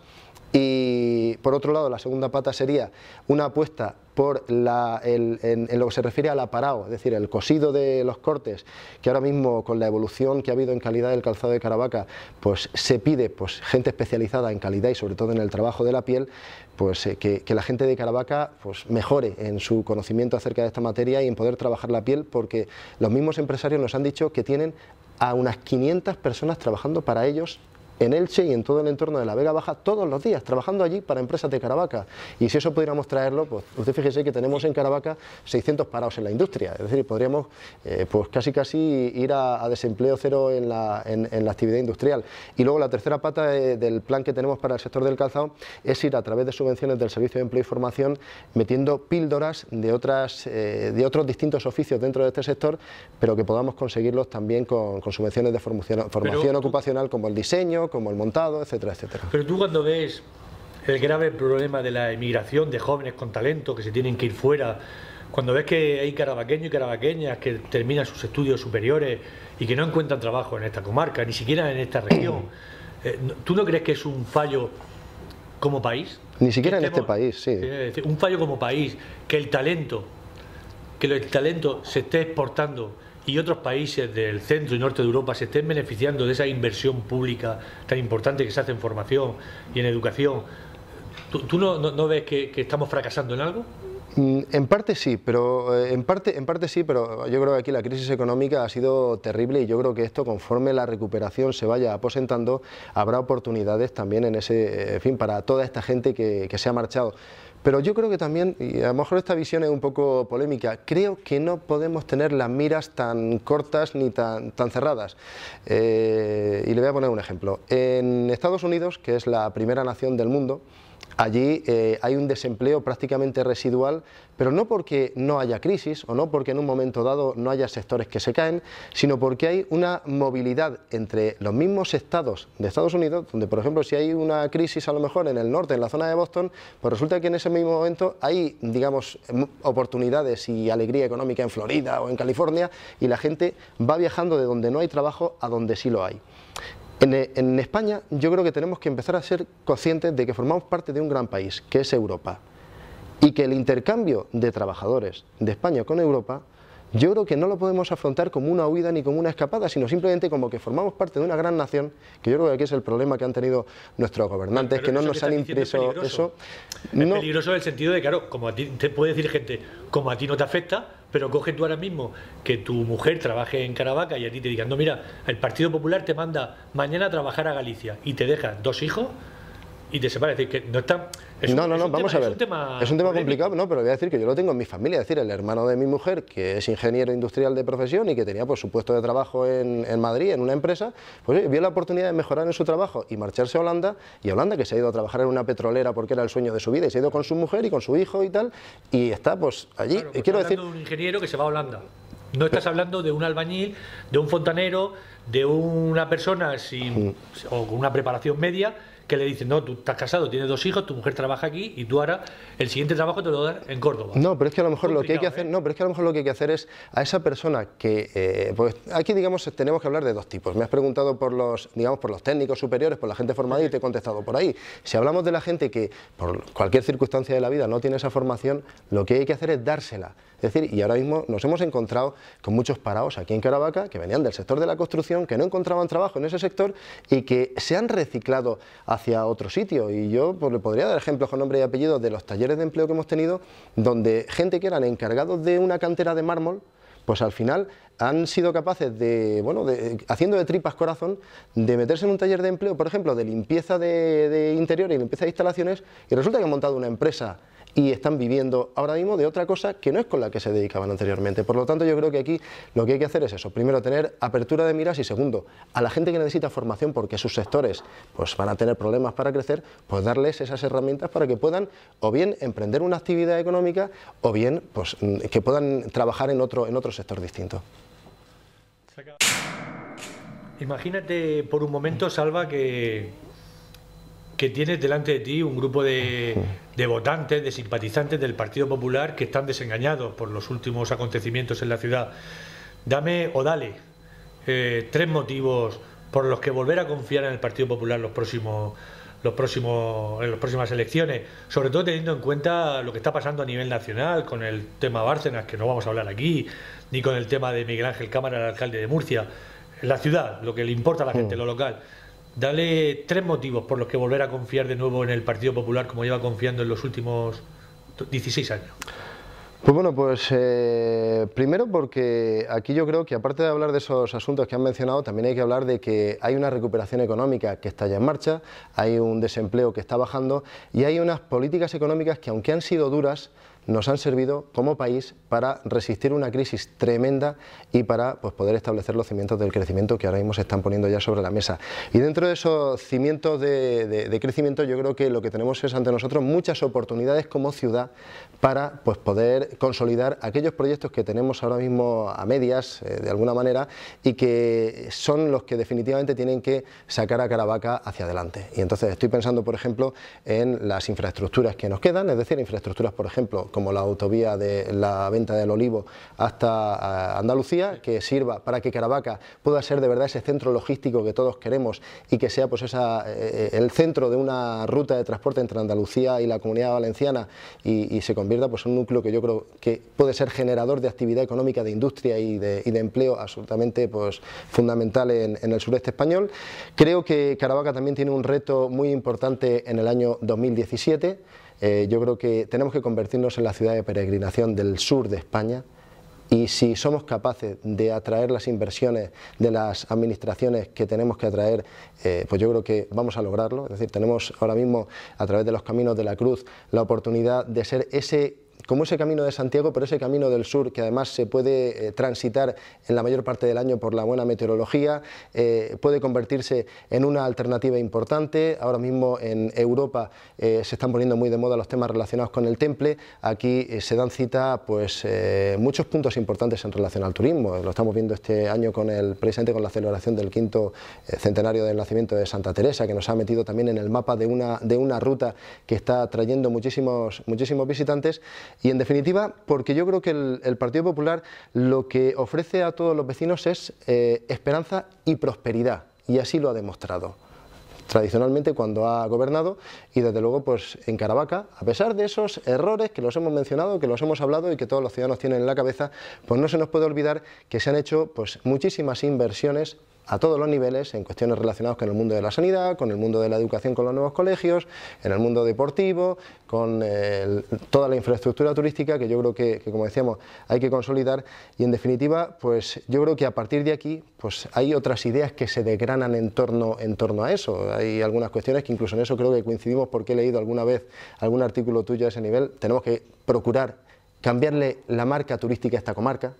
Y por otro lado, la segunda pata sería una apuesta por la, en, lo que se refiere al aparado, es decir, el cosido de los cortes, que ahora mismo con la evolución que ha habido en calidad del calzado de Caravaca, pues se pide pues, gente especializada en calidad y sobre todo en el trabajo de la piel, pues eh, que, la gente de Caravaca pues, mejore en su conocimiento acerca de esta materia y en poder trabajar la piel, porque los mismos empresarios nos han dicho que tienen a unas 500 personas trabajando para ellos en Elche y en todo el entorno de la Vega Baja todos los días, trabajando allí para empresas de Caravaca. Y si eso pudiéramos traerlo, pues usted fíjese que tenemos en Caravaca 600 parados en la industria, es decir, podríamos eh, pues casi casi ir a, desempleo cero en la, en, la, actividad industrial. Y luego la tercera pata eh, del plan que tenemos para el sector del calzado es ir a través de subvenciones del Servicio de Empleo y Formación metiendo píldoras de, otras, eh, de otros distintos oficios dentro de este sector, pero que podamos conseguirlos también con, subvenciones de formación, formación ocupacional como el diseño, como el montado, etcétera, etcétera. Pero tú cuando ves el grave problema de la emigración de jóvenes con talento que se tienen que ir fuera, cuando ves que hay carabaqueños y carabaqueñas que terminan sus estudios superiores y que no encuentran trabajo en esta comarca, ni siquiera en esta región, eh, ¿tú no crees que es un fallo como país? Ni siquiera en este, este país, sí. Eh, un fallo como país, que el talento, que el talento se esté exportando y otros países del centro y norte de Europa se estén beneficiando de esa inversión pública tan importante que se hace en formación y en educación, ¿tú, no, ves que, estamos fracasando en algo? Mm, en parte sí, pero eh, en parte, en parte sí, pero yo creo que aquí la crisis económica ha sido terrible y yo creo que esto conforme la recuperación se vaya aposentando habrá oportunidades también en ese eh, fin para toda esta gente que se ha marchado. Pero yo creo que también, y a lo mejor esta visión es un poco polémica, creo que no podemos tener las miras tan cortas ni tan, cerradas. Eh, y le voy a poner un ejemplo. En Estados Unidos, que es la primera nación del mundo, Allí eh, hay un desempleo prácticamente residual, pero no porque no haya crisis o no porque en un momento dado no haya sectores que se caen, sino porque hay una movilidad entre los mismos estados de Estados Unidos, donde por ejemplo si hay una crisis a lo mejor en el norte, en la zona de Boston, pues resulta que en ese mismo momento hay, digamos, oportunidades y alegría económica en Florida o en California y la gente va viajando de donde no hay trabajo a donde sí lo hay. Eh, en, España yo creo que tenemos que empezar a ser conscientes de que formamos parte de un gran país, que es Europa, y que el intercambio de trabajadores de España con Europa, yo creo que no lo podemos afrontar como una huida ni como una escapada, sino simplemente como que formamos parte de una gran nación, que yo creo que aquí es el problema que han tenido nuestros gobernantes, que no nos han impreso eso. Es peligroso en el sentido de, claro, como a ti te puede decir gente, como a ti no te afecta, pero coge tú ahora mismo que tu mujer trabaje en Caravaca y a ti te digan, no, mira, el Partido Popular te manda mañana a trabajar a Galicia y te deja dos hijos, y te separa. Es decir, que no está. no, no, no, vamos a ver. Es un tema, es un tema complicado, no, pero voy a decir que yo lo tengo en mi familia. Es decir, el hermano de mi mujer, que es ingeniero industrial de profesión y que tenía pues, su puesto de trabajo en, Madrid, en una empresa, pues vio la oportunidad de mejorar en su trabajo y marcharse a Holanda. Y Holanda, que se ha ido a trabajar en una petrolera porque era el sueño de su vida, y se ha ido con su mujer y con su hijo y tal, y está pues allí. Claro, pues y quiero decir. de un ingeniero que se va a Holanda. No estás hablando de un albañil, de un fontanero, de una persona sin, o con una preparación media que le dicen, no, tú estás casado, tienes dos hijos, tu mujer trabaja aquí y tú ahora el siguiente trabajo te lo dar en Córdoba. No, pero es que a lo mejor lo que hay que hacer, ¿eh? no, pero es que a lo mejor lo que hay que hacer es a esa persona que, eh, pues aquí digamos tenemos que hablar de dos tipos. Me has preguntado por los, digamos, por los técnicos superiores, por la gente formada y te he contestado por ahí. Si hablamos de la gente que por cualquier circunstancia de la vida no tiene esa formación, lo que hay que hacer es dársela. Es decir, y ahora mismo nos hemos encontrado con muchos parados aquí en Caravaca que venían del sector de la construcción, que no encontraban trabajo en ese sector y que se han reciclado hacia otro sitio. Y yo pues, le podría dar ejemplos con nombre y apellido de los talleres de empleo que hemos tenido, donde gente que eran encargados de una cantera de mármol, pues al final han sido capaces de, bueno, de, haciendo de tripas corazón, de meterse en un taller de empleo, por ejemplo, de limpieza de, de interior y limpieza de instalaciones, y resulta que han montado una empresa y están viviendo ahora mismo de otra cosa que no es con la que se dedicaban anteriormente. Por lo tanto, yo creo que aquí lo que hay que hacer es eso. Primero, tener apertura de miras y segundo, a la gente que necesita formación porque sus sectores pues, van a tener problemas para crecer, pues darles esas herramientas para que puedan o bien emprender una actividad económica o bien pues, que puedan trabajar en otro, en otro sector distinto. Imagínate por un momento, Salva, que que tienes delante de ti un grupo de, votantes, de simpatizantes del Partido Popular que están desengañados por los últimos acontecimientos en la ciudad. Dame o dale eh, tres motivos por los que volver a confiar en el Partido Popular los próximos, los próximos, en las próximas elecciones, sobre todo teniendo en cuenta lo que está pasando a nivel nacional con el tema Bárcenas, que no vamos a hablar aquí, ni con el tema de Miguel Ángel Cámara, el alcalde de Murcia, la ciudad, lo que le importa a la mm. gente, lo local. Dale tres motivos por los que volver a confiar de nuevo en el Partido Popular como lleva confiando en los últimos 16 años. Pues bueno, pues eh, primero porque aquí yo creo que aparte de hablar de esos asuntos que han mencionado, también hay que hablar de que hay una recuperación económica que está ya en marcha, hay un desempleo que está bajando y hay unas políticas económicas que aunque han sido duras, nos han servido como país para resistir una crisis tremenda y para pues, poder establecer los cimientos del crecimiento que ahora mismo se están poniendo ya sobre la mesa. Y dentro de esos cimientos de, crecimiento yo creo que lo que tenemos es ante nosotros muchas oportunidades como ciudad para pues, poder consolidar aquellos proyectos que tenemos ahora mismo a medias, eh, de alguna manera, y que son los que definitivamente tienen que sacar a Caravaca hacia adelante. Y entonces estoy pensando, por ejemplo, en las infraestructuras que nos quedan, es decir, infraestructuras, por ejemplo, como la autovía de la venta del olivo hasta eh, Andalucía, que sirva para que Caravaca pueda ser de verdad ese centro logístico que todos queremos y que sea pues esa, eh, el centro de una ruta de transporte entre Andalucía y la comunidad valenciana y, se convierta pues en un núcleo que yo creo que puede ser generador de actividad económica, de industria y de, empleo absolutamente pues, fundamental en, en el sureste español. Creo que Caravaca también tiene un reto muy importante en el año 2017 eh, yo creo que tenemos que convertirnos en la ciudad de peregrinación del sur de España y si somos capaces de atraer las inversiones de las administraciones que tenemos que atraer, eh, pues yo creo que vamos a lograrlo. Es decir, tenemos ahora mismo a través de los caminos de la cruz la oportunidad de ser ese como ese camino de Santiago, pero ese camino del sur que además se puede eh, transitar en la mayor parte del año por la buena meteorología, eh, puede convertirse en una alternativa importante. Ahora mismo en Europa eh, se están poniendo muy de moda los temas relacionados con el temple. Aquí se dan cita pues, muchos puntos importantes en relación al turismo. Lo estamos viendo este año con el, presente, con la celebración del quinto centenario del nacimiento de Santa Teresa, que nos ha metido también en el mapa de una, de una ruta que está trayendo muchísimos, muchísimos visitantes y en definitiva, porque yo creo que el, Partido Popular lo que ofrece a todos los vecinos es eh, esperanza y prosperidad, y así lo ha demostrado tradicionalmente cuando ha gobernado y desde luego pues en Caravaca, a pesar de esos errores que los hemos mencionado, que los hemos hablado y que todos los ciudadanos tienen en la cabeza, pues no se nos puede olvidar que se han hecho pues muchísimas inversiones a todos los niveles en cuestiones relacionadas con el mundo de la sanidad, con el mundo de la educación con los nuevos colegios, en el mundo deportivo, con eh, toda la infraestructura turística que yo creo que, como decíamos, hay que consolidar y en definitiva, pues yo creo que a partir de aquí pues hay otras ideas que se desgranan en torno, en torno a eso. Hay algunas cuestiones que incluso en eso creo que coincidimos porque he leído alguna vez algún artículo tuyo a ese nivel. Tenemos que procurar cambiarle la marca turística a esta comarca,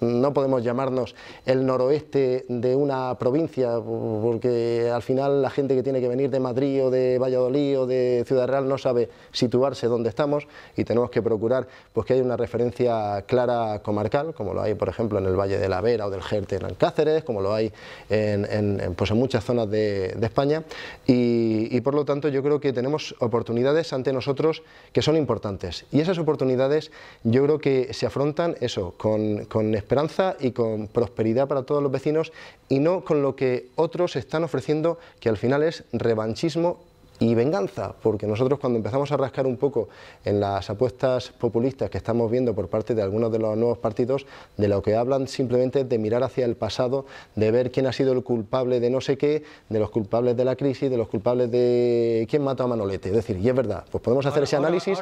no podemos llamarnos el noroeste de una provincia, porque al final la gente que tiene que venir de Madrid o de Valladolid o de Ciudad Real no sabe situarse dónde estamos y tenemos que procurar pues, que haya una referencia clara comarcal, como lo hay, por ejemplo, en el Valle de la Vera o del Jerte en Cáceres, como lo hay en, pues, en muchas zonas de, España. Y, por lo tanto, yo creo que tenemos oportunidades ante nosotros que son importantes. Y esas oportunidades yo creo que se afrontan eso, con con esperanza y con prosperidad para todos los vecinos y no con lo que otros están ofreciendo, que al final es revanchismo y venganza, porque nosotros cuando empezamos a rascar un poco en las apuestas populistas que estamos viendo por parte de algunos de los nuevos partidos, de lo que hablan simplemente es de mirar hacia el pasado, de ver quién ha sido el culpable de no sé qué, de los culpables de la crisis, de los culpables de quién mató a Manolete. Es decir, y es verdad, pues podemos hacer ese análisis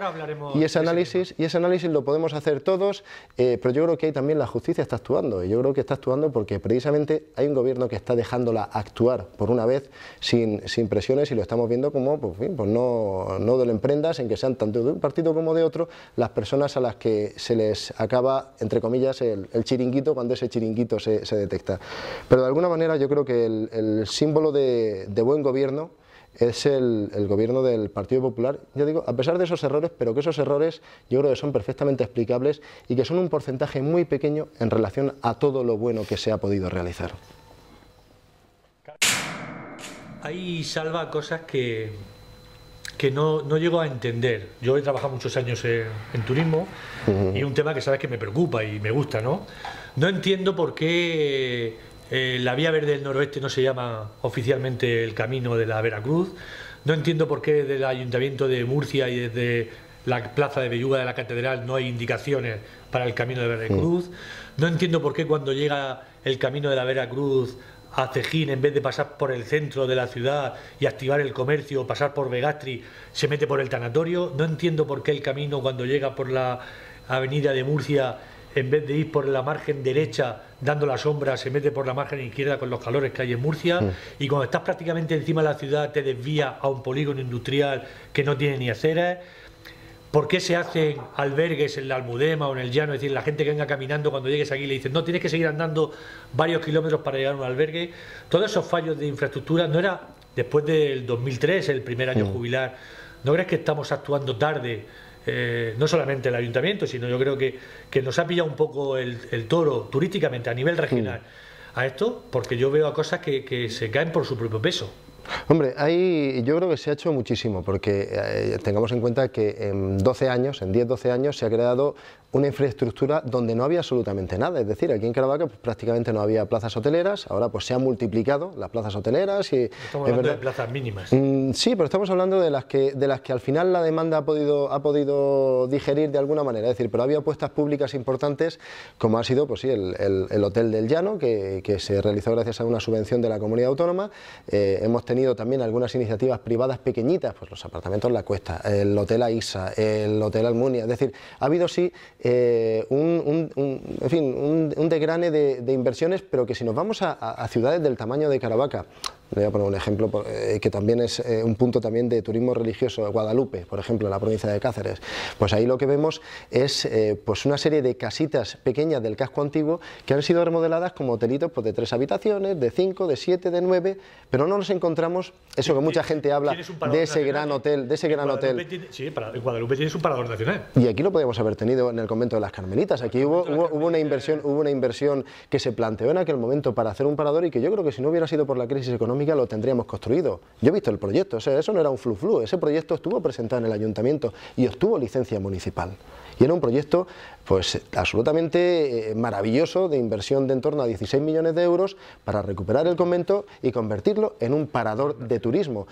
y ese análisis y ese análisis lo podemos hacer todos, eh, pero yo creo que ahí también la justicia está actuando y yo creo que está actuando porque precisamente hay un gobierno que está dejándola actuar por una vez sin, sin presiones y lo estamos viendo como pues, pues, no, no de emprendas en que sean tanto de un partido como de otro las personas a las que se les acaba, entre comillas, el, chiringuito cuando ese chiringuito se, detecta. Pero de alguna manera yo creo que el, símbolo de, buen gobierno es el, gobierno del Partido Popular, ya digo, a pesar de esos errores, pero que esos errores yo creo que son perfectamente explicables y que son un porcentaje muy pequeño en relación a todo lo bueno que se ha podido realizar ahí salva cosas que, que no, llego a entender. Yo he trabajado muchos años en, turismo y un tema que sabes que me preocupa y me gusta, ¿no? No entiendo por qué eh, la Vía Verde del Noroeste no se llama oficialmente el Camino de la Veracruz. No entiendo por qué desde del Ayuntamiento de Murcia y desde la Plaza de Belluga de la Catedral no hay indicaciones para el Camino de mm. Veracruz. No entiendo por qué cuando llega el Camino de la Veracruz a Cejín en vez de pasar por el centro de la ciudad y activar el comercio, pasar por Vegastri, se mete por el tanatorio. No entiendo por qué el camino cuando llega por la avenida de Murcia, en vez de ir por la margen derecha dando la sombra, se mete por la margen izquierda con los calores que hay en Murcia. Y cuando estás prácticamente encima de la ciudad te desvía a un polígono industrial que no tiene ni aceras. ¿Por qué se hacen albergues en la Almudema o en el Llano? Es decir, la gente que venga caminando cuando llegues aquí le dicen, no, tienes que seguir andando varios kilómetros para llegar a un albergue. Todos esos fallos de infraestructura, ¿no era después del 2003, el primer año mm. jubilar? ¿No crees que estamos actuando tarde? Eh, no solamente el ayuntamiento, sino yo creo que, que nos ha pillado un poco el, toro turísticamente a nivel regional mm. a esto, porque yo veo a cosas que se caen por su propio peso. Hombre, ahí yo creo que se ha hecho muchísimo, porque eh, tengamos en cuenta que en 12 años, en 10-12 años, se ha creado una infraestructura donde no había absolutamente nada. Es decir, aquí en Caravaca pues, prácticamente no había plazas hoteleras, ahora pues se han multiplicado las plazas hoteleras. Y, estamos hablando de plazas mínimas. Mm, sí, pero estamos hablando de las, que, de las que al final la demanda ha podido, ha podido digerir de alguna manera. Es decir, pero había apuestas públicas importantes, como ha sido pues, sí, el, Hotel del Llano, que, se realizó gracias a una subvención de la comunidad autónoma. Eh, hemos tenido también algunas iniciativas privadas pequeñitas, pues los apartamentos La Cuesta, el Hotel Aisa, el Hotel Almunia. Es decir, ha habido sí eh, un, un, en fin, un, de, inversiones, pero que si nos vamos a, a ciudades del tamaño de Caravaca, voy a poner un ejemplo eh, que también es eh, un punto también de turismo religioso de Guadalupe, por ejemplo, en la provincia de Cáceres. Pues ahí lo que vemos es eh, pues una serie de casitas pequeñas del casco antiguo que han sido remodeladas como hotelitos pues, de tres habitaciones, de cinco, de siete, de nueve, pero no nos encontramos eso que mucha gente habla de ese gran hotel, de ese gran hotel. sí, para, en Guadalupe tienes un parador nacional. Y aquí lo podríamos haber tenido en el convento de las Carmelitas. Aquí hubo, una inversión, hubo una inversión que se planteó en aquel momento para hacer un parador y que yo creo que si no hubiera sido por la crisis económica lo tendríamos construido. Yo he visto el proyecto, o sea, eso no era un flu-flu, ese proyecto estuvo presentado en el ayuntamiento y obtuvo licencia municipal. Y era un proyecto pues absolutamente eh, maravilloso de inversión de en torno a 16 millones de euros para recuperar el convento y convertirlo en un parador de turismo.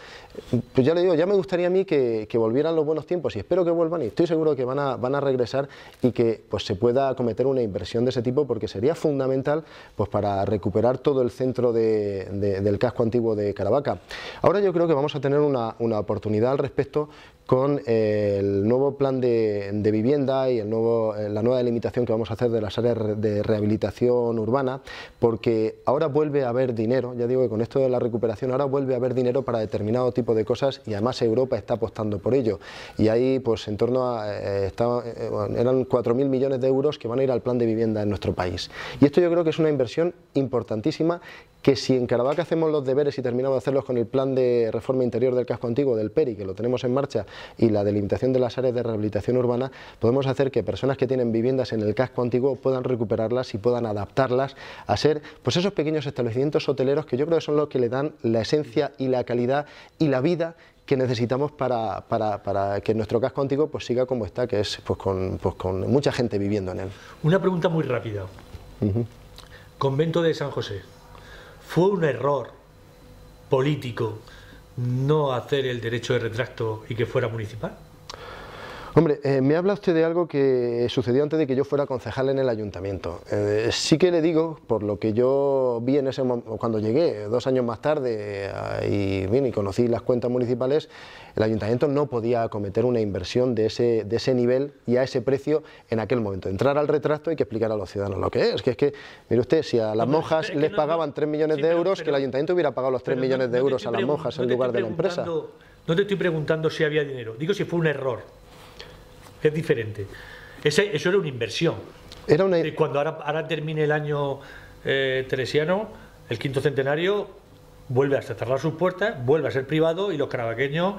Pues ya le digo, ya me gustaría a mí que, volvieran los buenos tiempos y espero que vuelvan y estoy seguro que van a, van a regresar y que pues, se pueda acometer una inversión de ese tipo porque sería fundamental pues, para recuperar todo el centro del casco antiguo de Caravaca. Ahora yo creo que vamos a tener una, oportunidad al respecto con eh, el nuevo plan de, vivienda y el nuevo, eh, nueva delimitación que vamos a hacer de las áreas de rehabilitación urbana, porque ahora vuelve a haber dinero, ya digo que con esto de la recuperación ahora vuelve a haber dinero para determinado tipo de cosas y además Europa está apostando por ello. Y ahí pues en torno a, eh, eh, eh, eran eran 4.000 millones de euros que van a ir al plan de vivienda en nuestro país. Y esto yo creo que es una inversión importantísima que si en Caravaca hacemos los deberes y terminamos de hacerlos con el plan de reforma interior del casco antiguo, del PERI, que lo tenemos en marcha, y la delimitación de las áreas de rehabilitación urbana, podemos hacer que personas que tienen viviendas en el casco antiguo puedan recuperarlas y puedan adaptarlas a ser pues esos pequeños establecimientos hoteleros que yo creo que son los que le dan la esencia y la calidad y la vida que necesitamos para, que nuestro casco antiguo pues siga como está, que es pues con, pues, mucha gente viviendo en él. Una pregunta muy rápida. Convento de San José fue un error político no hacer el derecho de retracto y que fuera municipal? Hombre, eh, me habla usted de algo que sucedió antes de que yo fuera concejal en el ayuntamiento. Eh, sí que le digo, por lo que yo vi en ese cuando llegué, dos años más tarde, eh, y, y conocí las cuentas municipales, el ayuntamiento no podía acometer una inversión de ese, de ese nivel y a ese precio en aquel momento. Entrar al retrato y que explicar a los ciudadanos lo que es. Que es que, mire usted, si a las monjas les pagaban 3 millones de euros, que el ayuntamiento hubiera pagado los 3 millones de euros a las monjas en lugar de la empresa. No te estoy preguntando si había dinero, digo si fue un error es diferente. eso era una inversión. Era Cuando ahora, termine el año eh, teresiano, el quinto centenario, vuelve a cerrar sus puertas, vuelve a ser privado y los carabaqueños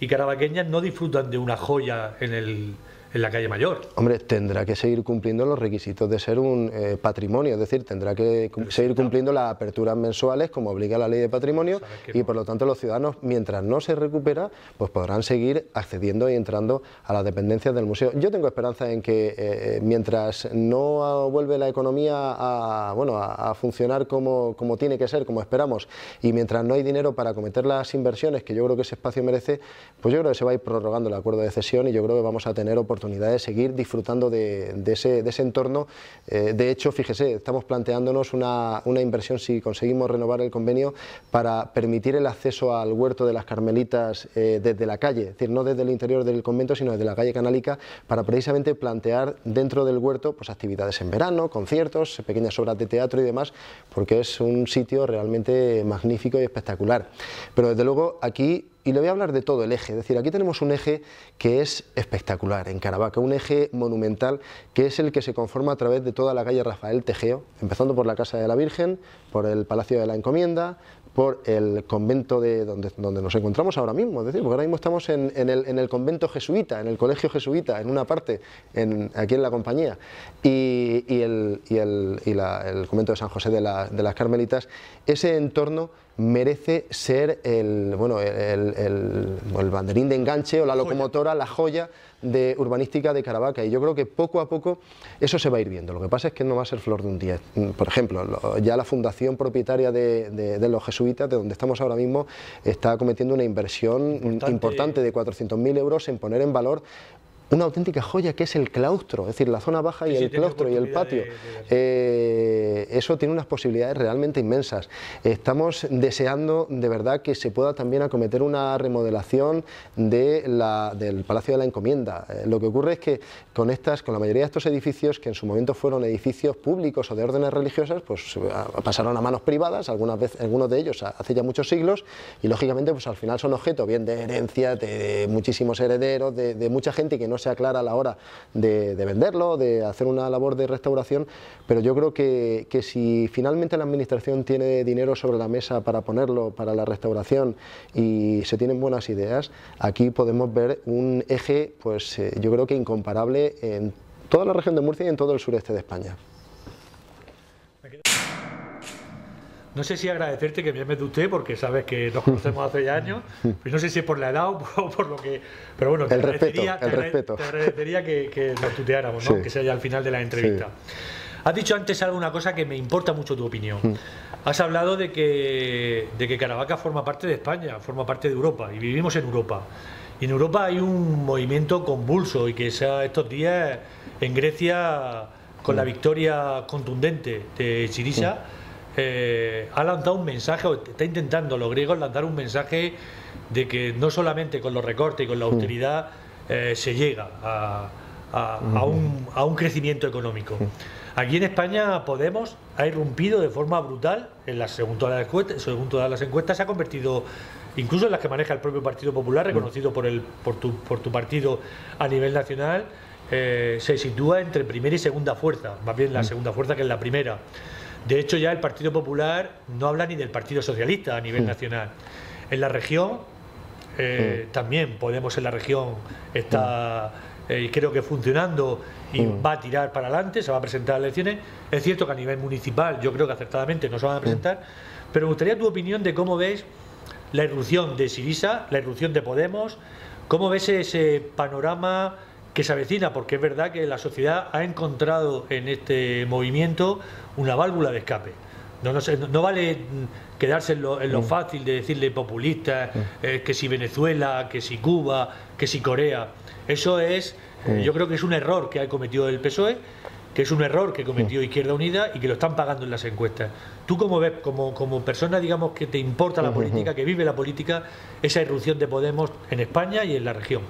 y carabaqueñas no disfrutan de una joya en el, en la calle mayor. Hombre, tendrá que seguir cumpliendo los requisitos de ser un eh, patrimonio, es decir, tendrá que seguir cumpliendo las aperturas mensuales como obliga la ley de patrimonio y por lo tanto los ciudadanos, mientras no se recupera, pues podrán seguir accediendo y entrando a las dependencias del museo. Yo tengo esperanza en que eh, eh, mientras no vuelve la economía a, bueno, a, funcionar como, como tiene que ser, como esperamos, y mientras no hay dinero para cometer las inversiones que yo creo que ese espacio merece, pues yo creo que se va a ir prorrogando el acuerdo de cesión y yo creo que vamos a tener oportunidades de seguir disfrutando de, ese, entorno. Eh, de hecho, fíjese, estamos planteándonos una, inversión, si conseguimos renovar el convenio, para permitir el acceso al huerto de las Carmelitas eh, desde la calle, es decir, no desde el interior del convento, sino desde la calle canálica, para precisamente plantear dentro del huerto pues, actividades en verano, conciertos, pequeñas obras de teatro y demás, porque es un sitio realmente magnífico y espectacular. Pero desde luego aquí y le voy a hablar de todo el eje. Es decir, aquí tenemos un eje que es espectacular en Caravaca, un eje monumental que es el que se conforma a través de toda la calle Rafael Tejeo, empezando por la Casa de la Virgen, por el Palacio de la Encomienda, por el convento de donde, donde nos encontramos ahora mismo, es decir, porque ahora mismo estamos en, el, convento jesuita, en el colegio jesuita, en una parte, en, aquí en la compañía, y, el, convento de San José de, de las Carmelitas, ese entorno merece ser el, bueno, el, el, banderín de enganche o la locomotora, la joya de urbanística de Caravaca. Y yo creo que poco a poco eso se va a ir viendo. Lo que pasa es que no va a ser flor de un día. Por ejemplo, ya la fundación propietaria de, los jesuitas, de donde estamos ahora mismo, está cometiendo una inversión importante, importante de 400.000 euros en poner en valor una auténtica joya que es el claustro, es decir, la zona baja y, el claustro y el patio. Eh, eso tiene unas posibilidades realmente inmensas. Estamos deseando de verdad que se pueda también acometer una remodelación de la, del Palacio de la Encomienda. Eh, lo que ocurre es que con, estas, con la mayoría de estos edificios, que en su momento fueron edificios públicos o de órdenes religiosas, pues ah, pasaron a manos privadas, algunas veces, algunos de ellos ah, hace ya muchos siglos, y lógicamente pues al final son objeto bien de herencia, de, muchísimos herederos, de, de mucha gente que no sea clara a la hora de, venderlo, de hacer una labor de restauración, pero yo creo que, si finalmente la Administración tiene dinero sobre la mesa para ponerlo, para la restauración y se tienen buenas ideas, aquí podemos ver un eje, pues eh, yo creo que incomparable en toda la región de Murcia y en todo el sureste de España. No sé si agradecerte que me llames de usted, porque sabes que nos conocemos hace ya años, pues no sé si es por la edad o por, lo que... Pero bueno, te agradecería, te que, nos tuteáramos, que sea ya al final de la entrevista. Has dicho antes alguna cosa que me importa mucho tu opinión. Mm. Has hablado de que, de que Caravaca forma parte de España, forma parte de Europa, y vivimos en Europa. Y en Europa hay un movimiento convulso y que sea estos días en Grecia, con la mm. victoria contundente de Sirisa, mm. Eh, ha lanzado un mensaje, o está intentando los griegos lanzar un mensaje de que no solamente con los recortes y con la austeridad eh, se llega a, a, un, crecimiento económico. Aquí en España Podemos ha irrumpido de forma brutal, en las, según, todas las encuestas, las encuestas se ha convertido, incluso en las que maneja el propio Partido Popular, reconocido por, el, por, tu, partido a nivel nacional, eh, se sitúa entre primera y segunda fuerza, más bien la segunda fuerza que es la primera. De hecho, ya el Partido Popular no habla ni del Partido Socialista a nivel mm. nacional. En la región, eh, mm. también Podemos en la región está, mm. eh, y creo que funcionando y va a tirar para adelante, se va a presentar a elecciones. Es cierto que a nivel municipal, yo creo que acertadamente no se van a presentar, pero me gustaría tu opinión de cómo ves la irrupción de Sirisa, la irrupción de Podemos, cómo ves ese panorama que se avecina, porque es verdad que la sociedad ha encontrado en este movimiento una válvula de escape. No, no, vale mm, quedarse en lo, mm. fácil de decirle populistas mm. eh, que si Venezuela, que si Cuba, que si Corea. Eso es, eh, yo creo que es un error que ha cometido el PSOE, que es un error que cometió Izquierda Unida y que lo están pagando en las encuestas. ¿Tú como ves, como, como persona, digamos, que te importa la mm-hmm. política, que vive la política, esa irrupción de Podemos en España y en la región?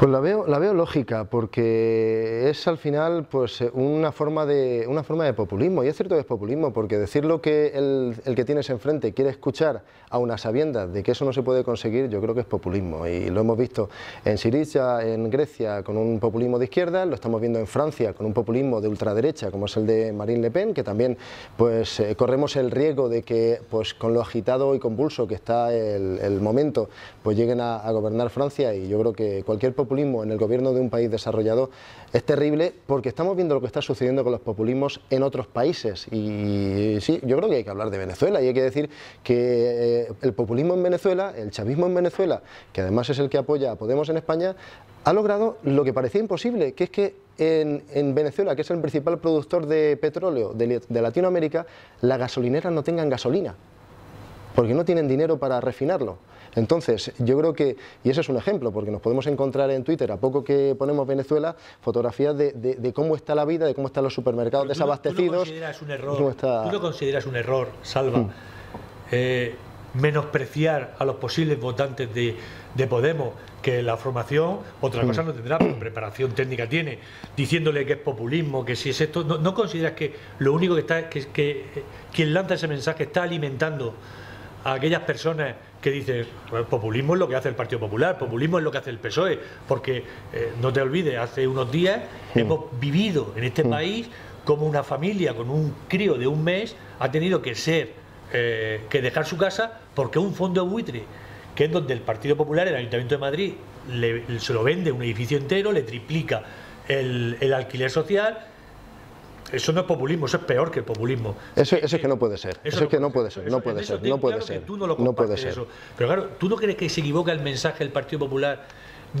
Pues la veo, la veo lógica, porque es al final pues, eh, una, forma de, una forma de populismo, y es cierto que es populismo, porque decir lo que el, el que tienes enfrente quiere escuchar, a una sabienda de que eso no se puede conseguir, yo creo que es populismo, y lo hemos visto en Siriza, en Grecia, con un populismo de izquierda, lo estamos viendo en Francia, con un populismo de ultraderecha, como es el de Marine Le Pen, que también pues, eh, corremos el riesgo de que pues, con lo agitado y convulso que está el, momento, pues lleguen a, a gobernar Francia, y yo creo que cualquier populismo populismo en el gobierno de un país desarrollado es terrible porque estamos viendo lo que está sucediendo con los populismos en otros países. Y sí, yo creo que hay que hablar de Venezuela y hay que decir que eh, el populismo en Venezuela, el chavismo en Venezuela, que además es el que apoya a Podemos en España, ha logrado lo que parecía imposible, que es que en, Venezuela, que es el principal productor de petróleo de, de Latinoamérica, las gasolineras no tengan gasolina, porque no tienen dinero para refinarlo. Entonces, yo creo que, y ese es un ejemplo, porque nos podemos encontrar en Twitter, a poco que ponemos Venezuela, fotografías de, cómo está la vida, de cómo están los supermercados desabastecidos. Tú no, consideras un error, consideras un error, Salva, mm. eh, menospreciar a los posibles votantes de, Podemos, que la formación, otra cosa mm. no tendrá, pero preparación técnica tiene, diciéndole que es populismo, que si es esto, ¿no, consideras que lo único que está, que eh, quien lanza ese mensaje está alimentando a aquellas personas que dicen, pues populismo es lo que hace el Partido Popular, populismo es lo que hace el PSOE, porque eh, no te olvides, hace unos días hemos vivido en este país como una familia con un crío de un mes ha tenido que ser, eh, que dejar su casa porque un fondo buitre, que es donde el Partido Popular, el Ayuntamiento de Madrid, se lo vende un edificio entero, le triplica el alquiler social, eso no es populismo, eso es peor que el populismo. Eso, es que no puede ser. Eso, es que no puede ser, no puede ser, no puede ser. puede ser. Pero claro, ¿tú no crees que se equivoca el mensaje del Partido Popular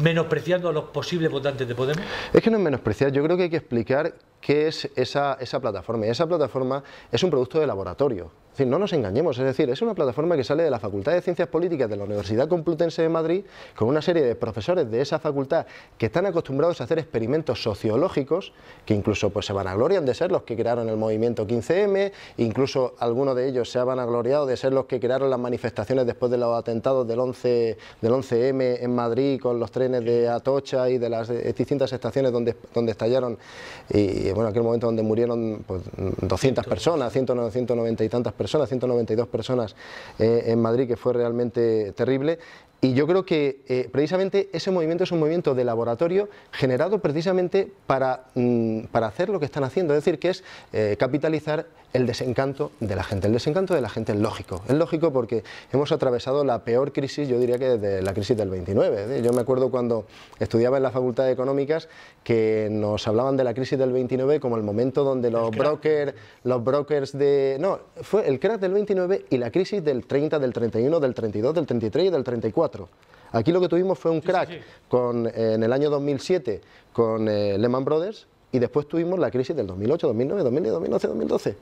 menospreciando a los posibles votantes de Podemos? Es que no es menospreciar, yo creo que hay que explicar qué es esa, esa plataforma. Y esa plataforma es un producto de laboratorio. Es no nos engañemos, es decir, es una plataforma que sale de la Facultad de Ciencias Políticas de la Universidad Complutense de Madrid, con una serie de profesores de esa facultad que están acostumbrados a hacer experimentos sociológicos, que incluso pues, se vanaglorian de ser los que crearon el movimiento 15M, incluso algunos de ellos se han vanagloriado de ser los que crearon las manifestaciones después de los atentados del, 11, del 11M en Madrid, con los trenes de Atocha y de las distintas estaciones donde, donde estallaron y, bueno, aquel momento donde murieron 200 pues, personas, 190 y tantas personas, 192 personas eh, en Madrid, que fue realmente terrible, y yo creo que eh, precisamente ese movimiento es un movimiento de laboratorio generado precisamente para, mm, hacer lo que están haciendo, es decir, que es eh, capitalizar el desencanto de la gente. El desencanto de la gente es lógico, es lógico porque hemos atravesado la peor crisis, yo diría que desde la crisis del 29. ¿eh? Yo me acuerdo cuando estudiaba en la Facultad de Económicas que nos hablaban de la crisis del 29 como el momento donde los brokers, los brokers de... No, fue el crack del 29 y la crisis del 30, del 31, del 32, del 33 y del 34. Aquí lo que tuvimos fue un crack eh, en el año 2007 con eh, Lehman Brothers y después tuvimos la crisis del 2008, 2009, 2010, 2011, 2012.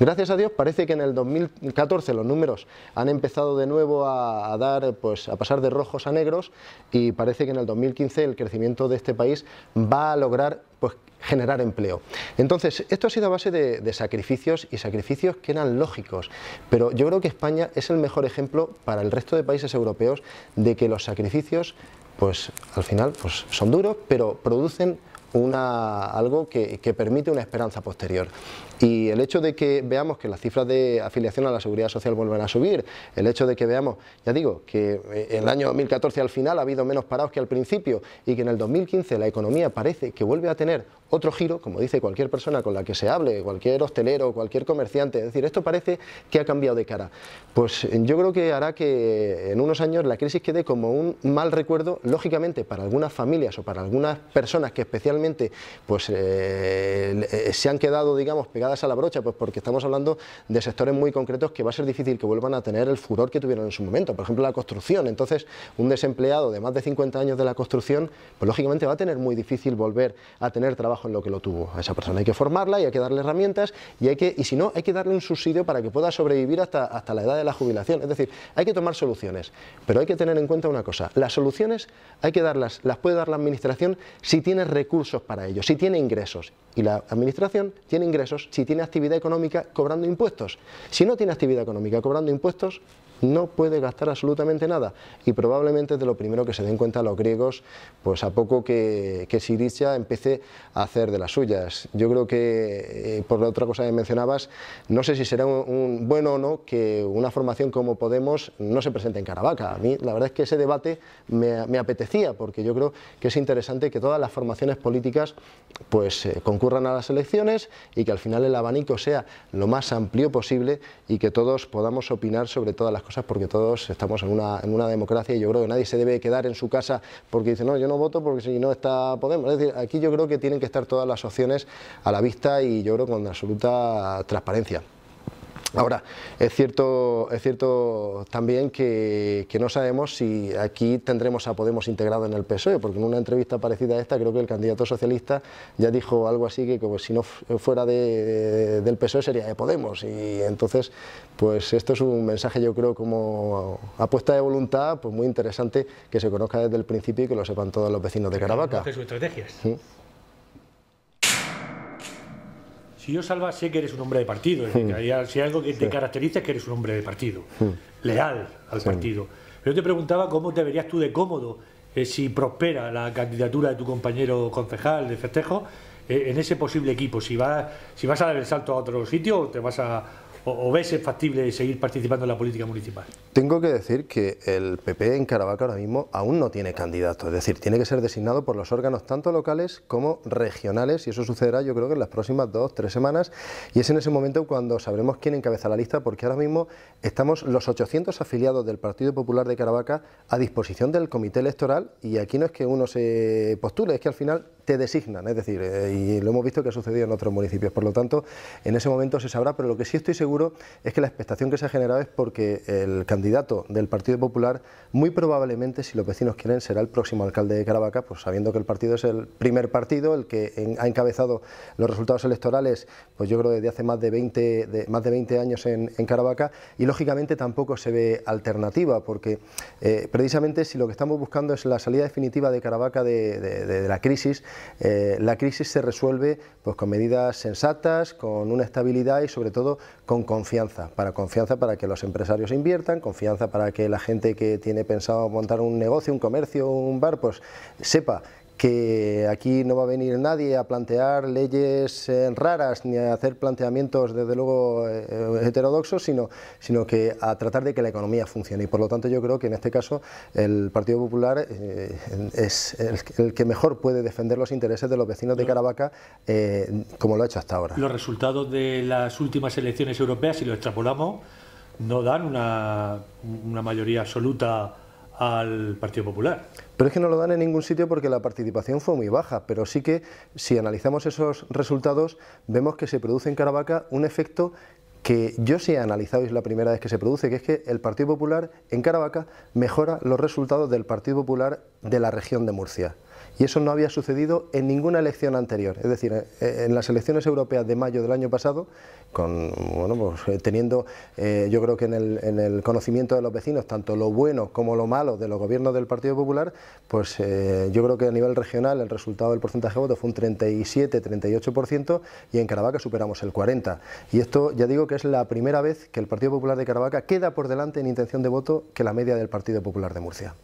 Gracias a Dios parece que en el 2014 los números han empezado de nuevo a, dar, pues a pasar de rojos a negros y parece que en el 2015 el crecimiento de este país va a lograr pues generar empleo. Entonces, esto ha sido a base de, sacrificios y sacrificios que eran lógicos, pero yo creo que España es el mejor ejemplo para el resto de países europeos de que los sacrificios, pues al final, pues, son duros, pero producen una, algo que, que, permite una esperanza posterior. Y el hecho de que veamos que las cifras de afiliación a la seguridad social vuelven a subir, el hecho de que veamos, ya digo, que eh, en el año 2014 al final ha habido menos parados que al principio y que en el 2015 la economía parece que vuelve a tener otro giro, como dice cualquier persona con la que se hable, cualquier hostelero, cualquier comerciante, es decir, esto parece que ha cambiado de cara. Pues eh, yo creo que hará que eh, en unos años la crisis quede como un mal recuerdo, lógicamente para algunas familias o para algunas personas que especialmente pues, eh, se han quedado, digamos, pegadas a la brocha, pues porque estamos hablando de sectores muy concretos que va a ser difícil que vuelvan a tener el furor que tuvieron en su momento, por ejemplo la construcción, entonces un desempleado de más de 50 años de la construcción, pues lógicamente va a tener muy difícil volver a tener trabajo en lo que lo tuvo. A esa persona hay que formarla y hay que darle herramientas y, hay que, si no, hay que darle un subsidio para que pueda sobrevivir hasta, hasta la edad de la jubilación. Es decir, hay que tomar soluciones, pero hay que tener en cuenta una cosa. Las soluciones hay que darlas, las puede dar la Administración si tiene recursos para ello, si tiene ingresos. Y la Administración tiene ingresos si tiene actividad económica cobrando impuestos. Si no tiene actividad económica cobrando impuestos, no puede gastar absolutamente nada y probablemente de lo primero que se den cuenta los griegos, pues a poco que, que empiece a hacer de las suyas. Yo creo que, eh, por la otra cosa que mencionabas, no sé si será un, bueno o no que una formación como Podemos no se presente en Caravaca. A mí la verdad es que ese debate me, apetecía porque yo creo que es interesante que todas las formaciones políticas pues eh, concurran a las elecciones y que al final el abanico sea lo más amplio posible y que todos podamos opinar sobre todas las cosas porque todos estamos en una, en una democracia y yo creo que nadie se debe quedar en su casa porque dice, no, yo no voto porque si no está Podemos. Es decir, aquí yo creo que tienen que estar todas las opciones a la vista y yo creo con absoluta transparencia. Ahora, es cierto, es cierto también que, no sabemos si aquí tendremos a Podemos integrado en el PSOE, porque en una entrevista parecida a esta creo que el candidato socialista ya dijo algo así que como pues, si no fuera del PSOE sería de Podemos. Y entonces, pues esto es un mensaje yo creo como apuesta de voluntad pues muy interesante que se conozca desde el principio y que lo sepan todos los vecinos de Caravaca. Sus estrategias. ¿Mm? si yo salva, sé que eres un hombre de partido. si hay algo que te caracteriza es que eres un hombre de partido, leal al partido. Yo te preguntaba cómo te verías tú de cómodo eh, si prospera la candidatura de tu compañero concejal de festejo eh, en ese posible equipo. Si si vas a dar el salto a otro sitio o te vas a, o, ves ves factible seguir participando en la política municipal? Tengo que decir que el PP en Caravaca ahora mismo aún no tiene candidato, es decir, tiene que ser designado por los órganos tanto locales como regionales y eso sucederá yo creo que en las próximas dos, tres semanas y es en ese momento cuando sabremos quién encabeza la lista porque ahora mismo estamos los 800 afiliados del Partido Popular de Caravaca a disposición del Comité Electoral y aquí no es que uno se postule, es que al final te designan, es decir, eh, y lo hemos visto que ha sucedido en otros municipios, por lo tanto en ese momento se sabrá, pero lo que sí estoy seguro es que la expectación que se ha generado es porque el candidato del Partido Popular, muy probablemente, si los vecinos quieren, será el próximo alcalde de Caravaca, pues sabiendo que el partido es el primer partido, el que ha encabezado los resultados electorales, pues yo creo desde hace más de 20, de, más de 20 años en, Caravaca, y lógicamente tampoco se ve alternativa, porque eh, precisamente si lo que estamos buscando es la salida definitiva de Caravaca de, la crisis, eh, la crisis se resuelve pues con medidas sensatas, con una estabilidad y sobre todo con confianza, para confianza para que los empresarios inviertan, confianza para que la gente que tiene pensado montar un negocio, un comercio, un bar, pues sepa que aquí no va a venir nadie a plantear leyes eh, raras ni a hacer planteamientos desde luego eh, heterodoxos, sino, sino que a tratar de que la economía funcione. Y por lo tanto yo creo que en este caso el Partido Popular eh, es el, que mejor puede defender los intereses de los vecinos de Caravaca como lo ha hecho hasta ahora. Los resultados de las últimas elecciones europeas, si lo extrapolamos, no dan una mayoría absoluta al Partido Popular. Pero es que no lo dan en ningún sitio porque la participación fue muy baja, pero sí que si analizamos esos resultados vemos que se produce en Caravaca un efecto que yo sí he analizado y es la primera vez que se produce, que es que el Partido Popular en Caravaca mejora los resultados del Partido Popular de la región de Murcia. Y eso no había sucedido en ninguna elección anterior. Es decir, eh, eh, en las elecciones europeas de mayo del año pasado, con, pues, eh, teniendo yo creo que en el, conocimiento de los vecinos tanto lo bueno como lo malo de los gobiernos del Partido Popular, pues yo creo que a nivel regional el resultado del porcentaje de votos fue un 37-38% y en Caravaca superamos el 40%. Y esto ya digo que es la primera vez que el Partido Popular de Caravaca queda por delante en intención de voto que la media del Partido Popular de Murcia.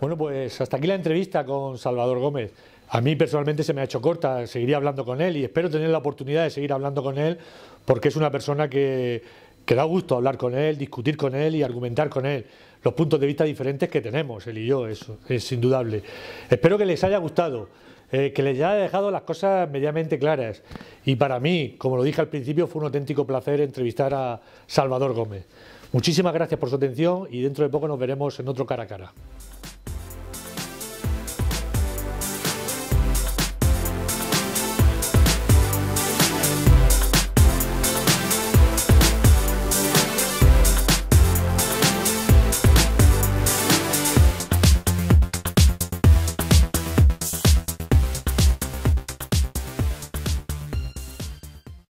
Bueno, pues hasta aquí la entrevista con Salvador Gómez. A mí personalmente se me ha hecho corta, seguiría hablando con él y espero tener la oportunidad de seguir hablando con él porque es una persona que, da gusto hablar con él, discutir con él y argumentar con él los puntos de vista diferentes que tenemos, él y yo, eso es indudable. Espero que les haya gustado, eh, que les haya dejado las cosas mediamente claras y para mí, como lo dije al principio, fue un auténtico placer entrevistar a Salvador Gómez. Muchísimas gracias por su atención y dentro de poco nos veremos en otro cara a cara.